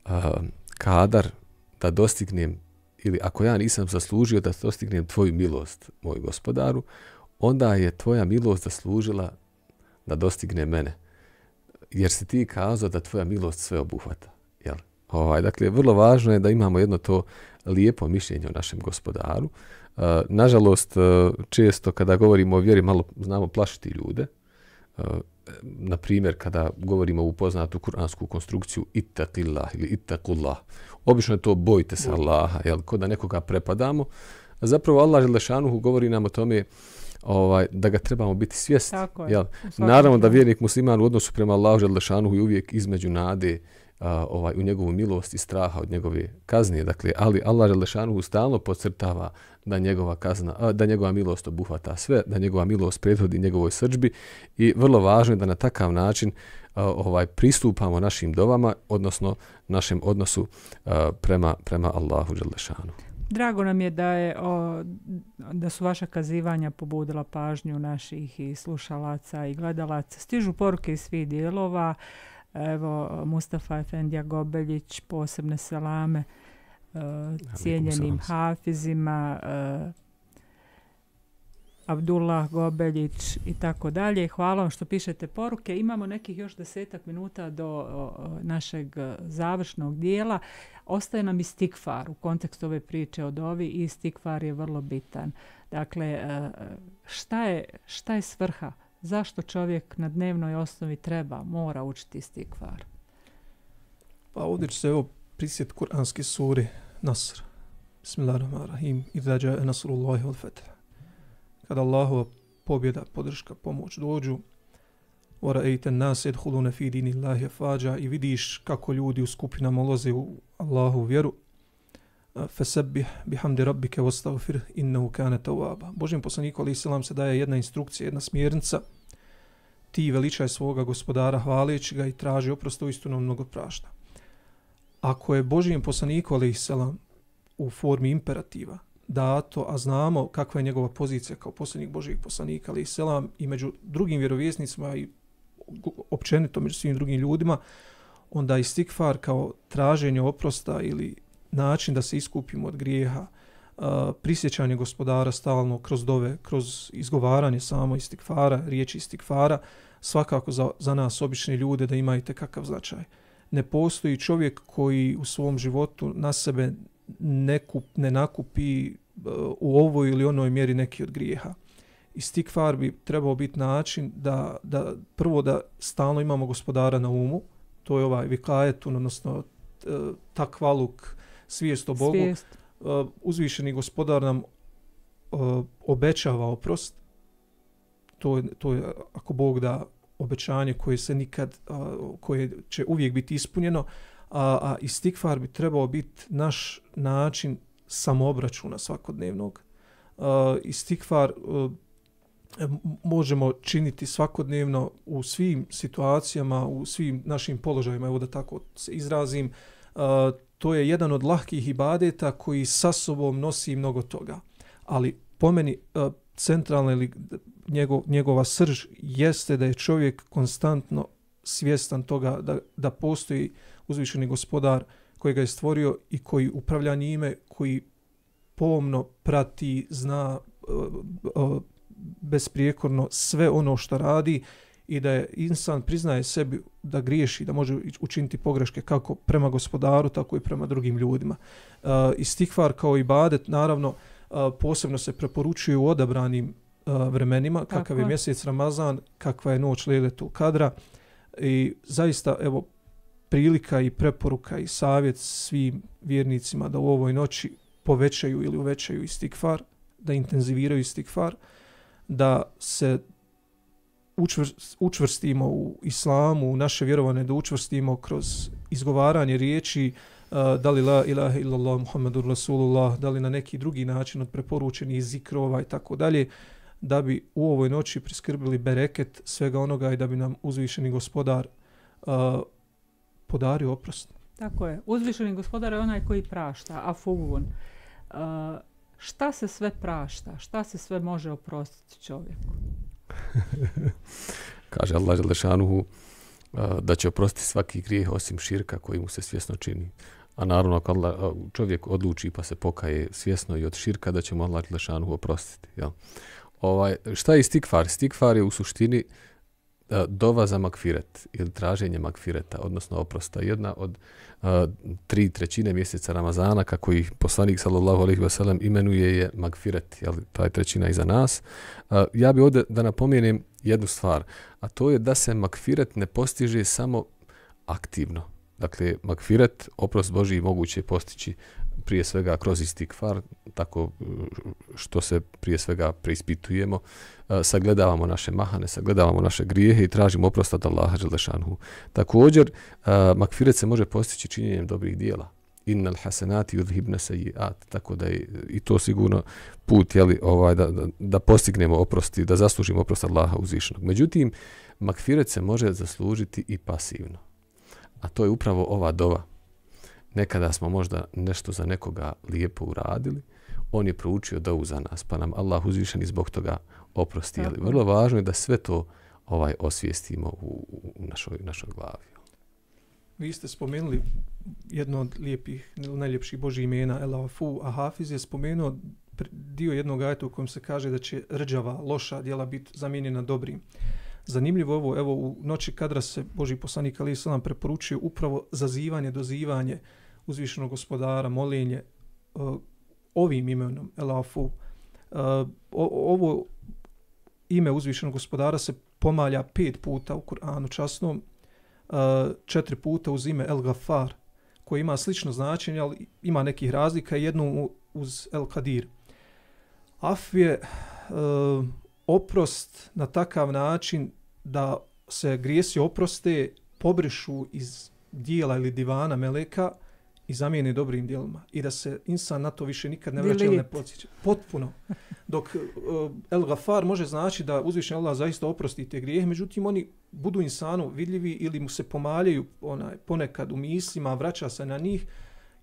uh, kadar da dostignem ili ako ja nisam zaslužio da dostignem tvoju milost, moj gospodaru, onda je tvoja milost zaslužila da dostigne mene. Jer si ti kazao da tvoja milost sve obuhvata. Jel? Ovaj, dakle, vrlo važno je da imamo jedno to lijepo mišljenje o našem gospodaru. E, nažalost, e, često kada govorimo o vjeri, malo znamo plašiti ljude. E, Na primjer, kada govorimo u poznatu kuransku konstrukciju itatillah ili itakullah, obično je to bojte se Allaha, jel, kod da nekoga prepadamo. zapravo Allah Želešanuhu govori nam o tome ovaj, da ga trebamo biti svjesni. Tako je. Jel? Naravno da vjernik musliman u odnosu prema Allahu Želešanuhu je uvijek između nade, a, ovaj, u njegovu milost i straha od njegove kazne. Dakle, ali Allah Želešanu stalno podcrtava da njegova kazna, a, da njegova milost obuhvata sve, da njegova milost prethodi njegovoj srđbi i vrlo važno je da na takav način a, ovaj pristupamo našim dovama, odnosno našem odnosu a, prema, prema Allahu Želešanu. Drago nam je da je o, da su vaša kazivanja pobudila pažnju naših i slušalaca i gledalaca. Stižu poruke iz svih dijelova. Uh, evo Mustafa Efendija Gobeljić, posebne salame uh, cijenjenim hafizima, uh, Abdullah Gobeljić i tako dalje. Hvala vam što pišete poruke. Imamo nekih još desetak minuta do uh, našeg e, završnog dijela. Ostaje nam i stikfar u kontekstu ove priče od ovi i stikfar je vrlo bitan. Dakle, uh, šta, je, šta je svrha uh, zašto čovjek na dnevnoj osnovi treba, mora učiti istikvar? Pa ovdje će se evo prisjet kuranski suri Nasr. Bismillahirrahmanirrahim. I dađa je Nasrullahi od Fetra. Kada Allahova pobjeda, podrška, pomoć dođu, ora ejte nased hulune fi dini Allahi fađa i vidiš kako ljudi u skupinama loze u Allahu vjeru, fesebih bihamdi rabbike vostavfir innehu kane tawaba. Božim poslaniku alaih selam se daje jedna instrukcija, jedna smjernica – ti veličaj svoga gospodara hvaleći ga i traži oprosto istinom mnogo prašta. Ako je Božijem poslaniku, ali u formi imperativa, dato, a znamo kakva je njegova pozicija kao posljednik Božijeg poslanika, ali i selam, i među drugim vjerovjesnicima i općenito među svim drugim ljudima, onda i stikfar kao traženje oprosta ili način da se iskupimo od grijeha, prisjećanje gospodara stalno kroz dove, kroz izgovaranje samo istikfara, riječi istikfara, uh, svakako za, za nas obične ljude da imajte kakav značaj. Ne postoji čovjek koji u svom životu na sebe ne, kup, ne nakupi e, u ovoj ili onoj mjeri neki od grijeha. I stikvar bi trebao biti način da, da prvo da stalno imamo gospodara na umu, to je ovaj vikajetun, odnosno e, takvaluk, svijest o Bogu. Svijest. E, uzvišeni gospodar nam obećava oprost, to to ako Bog da obećanje koje se nikad koje će uvijek biti ispunjeno a a istikfar bi trebao biti naš način samoobračuna svakodnevnog uh, istikfar uh, možemo činiti svakodnevno u svim situacijama u svim našim položajima evo da tako se izrazim to je jedan od lahkih ibadeta koji sa sobom nosi mnogo toga ali pomeni meni e, centralna ili njegov, njegova srž jeste da je čovjek konstantno svjestan toga da, da postoji uzvišeni gospodar koji ga je stvorio i koji upravlja njime, koji pomno prati, zna e, e, besprijekorno sve ono što radi i da je insan priznaje sebi da griješi, da može učiniti pogreške kako prema gospodaru, tako i prema drugim ljudima. E, Istihvar kao i badet, naravno, posebno se preporučuju odabranim Eh, vremenima, Tako. kakav je mjesec Ramazan, kakva je noć Lele kadra. I zaista, evo, prilika i preporuka i savjet svim vjernicima da u ovoj noći povećaju ili uvećaju istikfar, da intenziviraju istikfar, da se učvrstimo u islamu, u naše vjerovane, da učvrstimo kroz izgovaranje riječi uh, da li la ilaha illallah muhammadur rasulullah, da li na neki drugi način od preporučenih zikrova i tako dalje, uh, da bi u ovoj noći priskrbili bereket svega onoga i da bi nam uzvišeni gospodar uh, podario oprost. Tako je. Uzvišeni gospodar je onaj koji prašta, a fugun. Uh, šta se sve prašta? Šta se sve može oprostiti čovjeku? (laughs) Kaže Allah Želešanuhu uh, da će oprostiti svaki grijeh osim širka koji mu se svjesno čini. A naravno, ako Allah, uh, čovjek odluči pa se pokaje svjesno i od širka, da će mu Allah Želešanuhu oprostiti. Jel? Ja ovaj, šta je istikfar? Istikfar je u suštini uh, dova za makfiret ili traženje makfireta, odnosno oprosta. Jedna od uh, tri trećine mjeseca Ramazana, kako ih poslanik sallallahu alaihi wa sallam imenuje je makfiret, jel, ta je trećina iza nas. Uh, ja bih ovdje da napomenem jednu stvar, a to je da se makfiret ne postiže samo aktivno. Dakle, makfiret, oprost Boži, moguće je postići prije svega kroz istikvar, tako uh, što se prije svega preispitujemo, uh, sagledavamo naše mahane, sagledavamo naše grijehe i tražimo oprost od Allaha Želešanhu. Također, uh, makfiret se može postići činjenjem dobrih dijela. Innal hasenati udhibne se i at. Tako da je i to sigurno put jeli, ovaj, da, da postignemo oprosti, da zaslužimo oprost Allaha uzvišenog. Međutim, makfiret se može zaslužiti i pasivno. A to je upravo ova dova. Nekada smo možda nešto za nekoga lijepo uradili, on je proučio dovu za nas, pa nam Allah uzvišen i zbog toga oprosti. Ali vrlo važno je da sve to ovaj osvijestimo u, u našoj, našoj glavi. Vi ste spomenuli jedno od lijepih, najljepših Boži imena, Elafu, a Hafiz je spomenuo dio jednog ajta u kojem se kaže da će rđava, loša djela biti zamijenjena dobrim. Zanimljivo ovo, evo u noći kadra se Boži poslanik Ali Islam preporučio upravo zazivanje, dozivanje, uzvišenog gospodara, molenje uh, e, ovim imenom, Elafu. Uh, ovo ime uzvišenog gospodara se pomalja pet puta u Kur'anu časnom, uh, četiri puta uz ime El Gafar, koje ima slično značenje, ali ima nekih razlika, jednu uz El Kadir. Af je uh, oprost na takav način da se grijesi oproste pobrišu iz dijela ili divana Meleka, i zamijene dobrim dijelima i da se insan na to više nikad ne vraća ili ne podsjeća. Potpuno. Dok uh, El Gafar može znači da uzvišen Allah zaista oprosti te grijehe, međutim oni budu insanu vidljivi ili mu se pomaljaju onaj, ponekad u mislima, vraća se na njih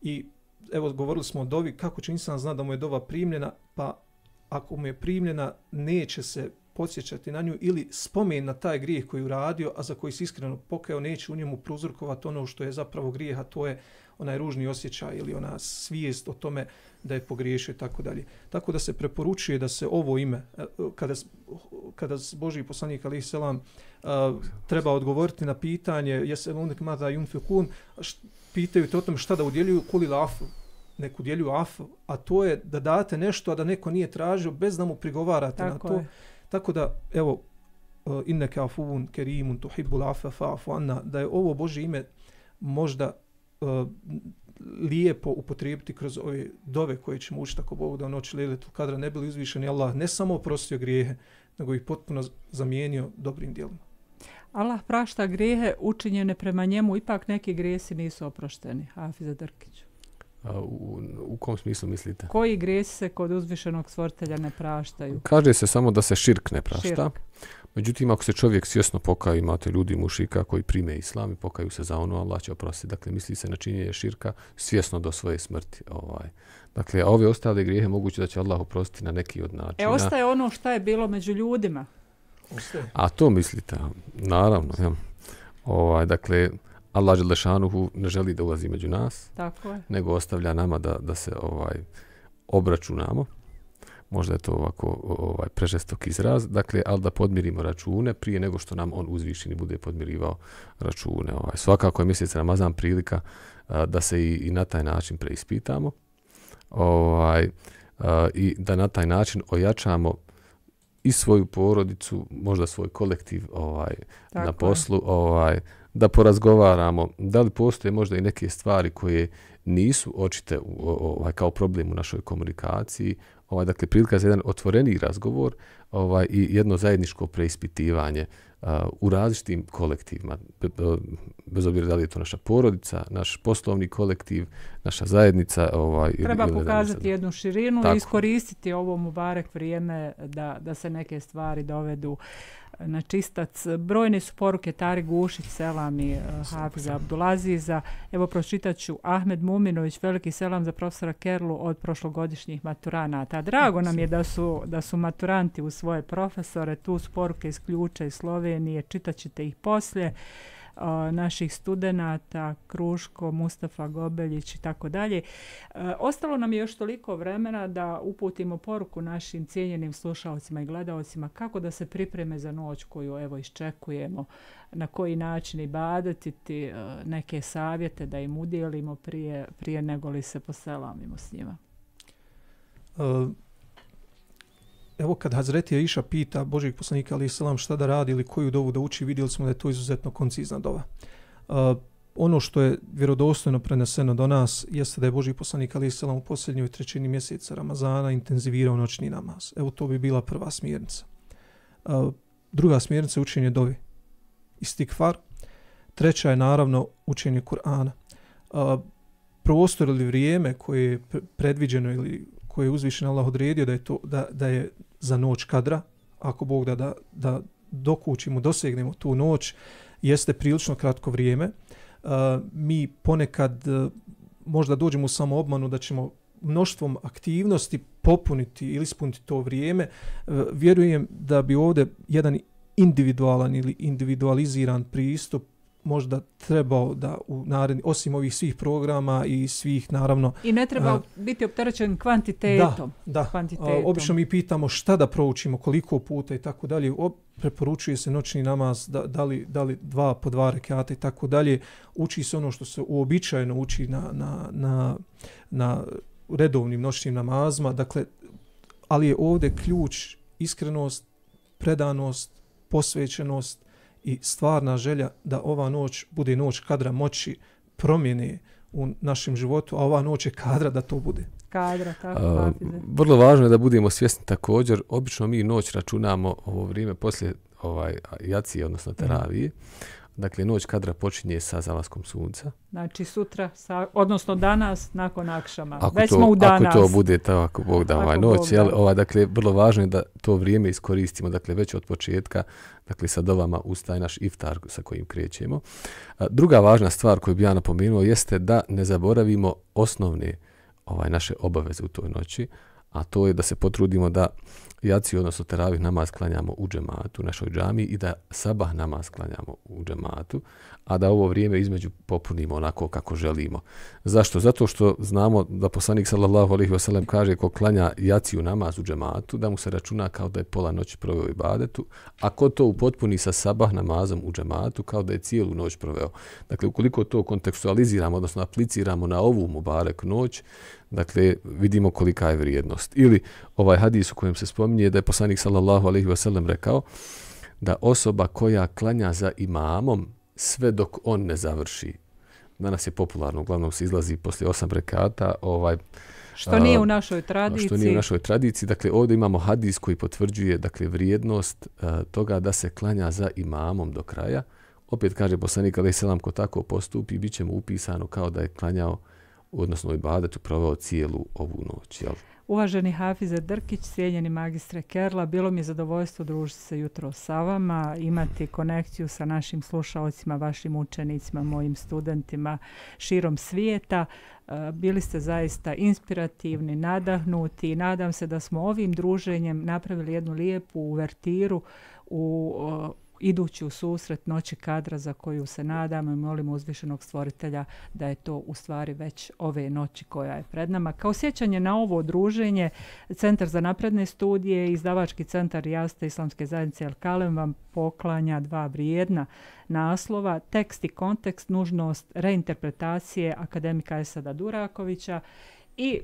i evo govorili smo o dovi, kako će insan zna da mu je dova primljena, pa ako mu je primljena, neće se podsjećati na nju ili spomen na taj grijeh koji je uradio, a za koji se iskreno pokajao, neće u njemu prouzrokovati ono što je zapravo grijeh, a to je onaj ružni osjećaj ili ona svijest o tome da je pogriješio i tako dalje. Tako da se preporučuje da se ovo ime, e, kada, kada Boži poslanik Ali Selam e, treba odgovoriti na pitanje, jesem unik mada junfikun, pitaju te o tom šta da udjeljuju kuli lafu, neku udjeljuju afu, a to je da date nešto, a da neko nije tražio bez da mu prigovarate tako na to. Je. Tako da, evo, e, inneke afuvun kerimun tuhibbul afa fa'afu anna, da je ovo Božje ime možda Eh, lijepo upotrijebiti kroz ove dove koje ćemo učiti ako Bog da noć lele tu kadra ne bili izvišeni Allah ne samo oprostio grijehe nego ih potpuno zamijenio dobrim dijelima. Allah prašta grijehe učinjene prema njemu, ipak neki grijesi nisu oprošteni. Hafiza Drkiću. U, u kom smislu mislite? Koji gresi se kod uzvišenog stvortelja ne praštaju? Kaže se samo da se širk ne prašta. Širk. Međutim, ako se čovjek svjesno pokaju, imate ljudi mušika koji prime islam i pokaju se za ono, Allah će oprostiti. Dakle, misli se na činjenje širka svjesno do svoje smrti. Ovaj. Dakle, a ove ostale grijehe moguće da će Allah oprostiti na neki od e, načina. E, ostaje ono što je bilo među ljudima. Ostaje. A to mislite, naravno. Ja. Ovaj, dakle, Allah dželle Đelešanuhu ne želi da ulazi među nas, Tako je. nego ostavlja nama da, da se ovaj obračunamo. Možda je to ovako ovaj, prežestok izraz. Dakle, al da podmirimo račune prije nego što nam on uzvišeni bude podmirivao račune. Ovaj. Svakako je mjesec Ramazan prilika a, da se i, i na taj način preispitamo. Ovaj, a, I da na taj način ojačamo i svoju porodicu, možda svoj kolektiv ovaj, Tako na poslu. Je. Ovaj, da porazgovaramo da li postoje možda i neke stvari koje nisu očite ovaj, kao problem u našoj komunikaciji, ovaj, dakle, prilika za jedan otvoreni razgovor ovaj, i jedno zajedničko preispitivanje uh, u različitim kolektivima, bez obzira da li je to naša porodica, naš poslovni kolektiv, naša zajednica. Ovaj, Treba ili, pokazati jednu širinu Tako. i iskoristiti ovo mubarek vrijeme da, da se neke stvari dovedu na čistac. Brojne su poruke Tari Gušić, Selami, uh, eh, Hafiza Abdulaziza. Evo pročitaću Ahmed Muminović, veliki selam za profesora Kerlu od prošlogodišnjih maturanata. Drago nam je da su, da su maturanti u svoje profesore. Tu su poruke iz iz Slovenije. Čitaćete ih poslije. Uh, naših studenta Kruško, Mustafa Gobeljić i tako dalje. E, ostalo nam je još toliko vremena da uputimo poruku našim cijenjenim slušalcima i gledalcima kako da se pripreme za noć koju evo iščekujemo, na koji način i badatiti e, neke savjete da im udjelimo prije, prije negoli li se poselamimo s njima. E, evo kad Hazreti Aisha pita Božeg poslanika ali selam šta da radi ili koju dovu da uči, vidjeli smo da je to izuzetno koncizna dova. Uh, ono što je vjerodostojno preneseno do nas jeste da je Boži poslanik ali selam u posljednjoj trećini mjeseca Ramazana intenzivirao noćni namaz. Evo to bi bila prva smjernica. druga smjernica je učenje dovi istikfar. Treća je naravno učenje Kur'ana. Uh, prostor ili vrijeme koje je predviđeno ili koje je uzvišen Allah odredio da je, to, da, da je za noć kadra, ako Bog da, da, da učimo, dosegnemo tu noć, jeste prilično kratko vrijeme. Uh, mi ponekad uh, možda dođemo u obmanu da ćemo mnoštvom aktivnosti popuniti ili ispuniti to vrijeme. Uh, vjerujem da bi ovdje jedan individualan ili individualiziran pristup možda trebao da u naredni, osim ovih svih programa i svih naravno... I ne treba a, biti opterećen kvantitetom. Da, da. Kvantitetom. A, obično mi pitamo šta da proučimo, koliko puta i tako dalje. Preporučuje se noćni namaz, da, da, li, da li dva po dva rekata i tako dalje. Uči se ono što se uobičajeno uči na, na, na, na redovnim noćnim namazima. Dakle, ali je ovdje ključ iskrenost, predanost, posvećenost, i stvarna želja da ova noć bude noć kadra moći promjene u našem životu, a ova noć je kadra da to bude. Kadra, tako, a, Vrlo važno je da budemo svjesni također, obično mi noć računamo ovo vrijeme poslije ovaj, jaci, odnosno mhm. teravije, mm. Dakle, noć kadra počinje sa zalaskom sunca. Znači sutra, sa, odnosno danas, nakon akšama. Ako Već to, smo u danas. Ako to bude tako, Bog da, ovaj noć. Jel, ova, dakle, vrlo važno je da to vrijeme iskoristimo, dakle, već od početka, dakle, sa dovama ustaje naš iftar sa kojim krećemo. Druga važna stvar koju bi ja napomenuo jeste da ne zaboravimo osnovne ovaj, naše obaveze u toj noći, a to je da se potrudimo da jaci, odnosno teravih namaz klanjamo u džematu, u našoj džami, i da sabah namaz klanjamo u džematu, a da ovo vrijeme između popunimo onako kako želimo. Zašto? Zato što znamo da poslanik sallallahu alejhi ve sellem kaže ko klanja jaciju namaz u džematu da mu se računa kao da je pola noći proveo u ibadetu, a ko to upotpuni sa sabah namazom u džematu kao da je cijelu noć proveo. Dakle ukoliko to kontekstualiziramo odnosno apliciramo na ovu mubarek noć, dakle vidimo kolika je vrijednost. Ili ovaj hadis u kojem se spominje da je poslanik sallallahu alejhi ve sellem rekao da osoba koja klanja za imamom sve dok on ne završi. Danas je popularno, uglavnom se izlazi poslije osam rekata. Ovaj, što nije u našoj tradiciji. Što nije u našoj tradiciji. Dakle, ovdje imamo hadis koji potvrđuje dakle, vrijednost e, toga da se klanja za imamom do kraja. Opet kaže poslanik, ali selam ko tako postupi, bit će upisano kao da je klanjao, odnosno i badaću, proveo cijelu ovu noć. Jel? Uvaženi Hafize Drkić, cijenjeni magistre Kerla, bilo mi je zadovoljstvo družiti se jutro sa vama, imati konekciju sa našim slušalcima, vašim učenicima, mojim studentima širom svijeta. E, bili ste zaista inspirativni, nadahnuti i nadam se da smo ovim druženjem napravili jednu lijepu uvertiru u idući u susret noći kadra za koju se nadamo i molimo uzvišenog stvoritelja da je to u stvari već ove noći koja je pred nama. Kao sjećanje na ovo druženje, Centar za napredne studije, izdavački centar jasta Islamske zajednice El Kalem vam poklanja dva vrijedna naslova, tekst i kontekst, nužnost reinterpretacije akademika Esada Durakovića i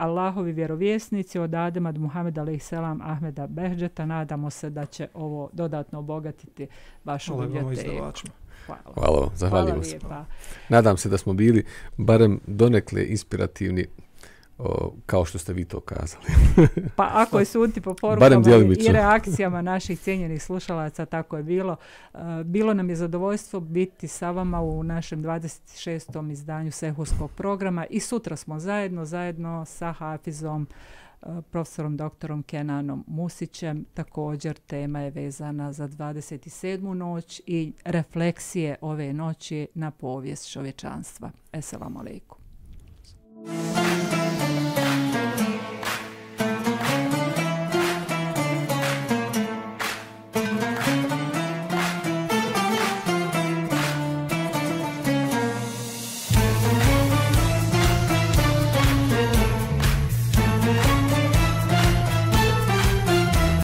Allahovi vjerovjesnici od Adema do Muhammed a.s. Ahmeda Behđeta. Nadamo se da će ovo dodatno obogatiti vašu biblioteku. Hvala. Hvala vam, zahvaljujem se. Nadam se da smo bili barem donekle inspirativni kao što ste vi to kazali. (laughs) pa ako je suti po porukama i reakcijama naših cijenjenih slušalaca, tako je bilo. Uh, bilo nam je zadovoljstvo biti sa vama u našem 26. izdanju Sehuskog programa i sutra smo zajedno, zajedno sa Hafizom, e, profesorom doktorom Kenanom Musićem. Također tema je vezana za 27. noć i refleksije ove noći na povijest čovječanstva. Esalamu alaikum.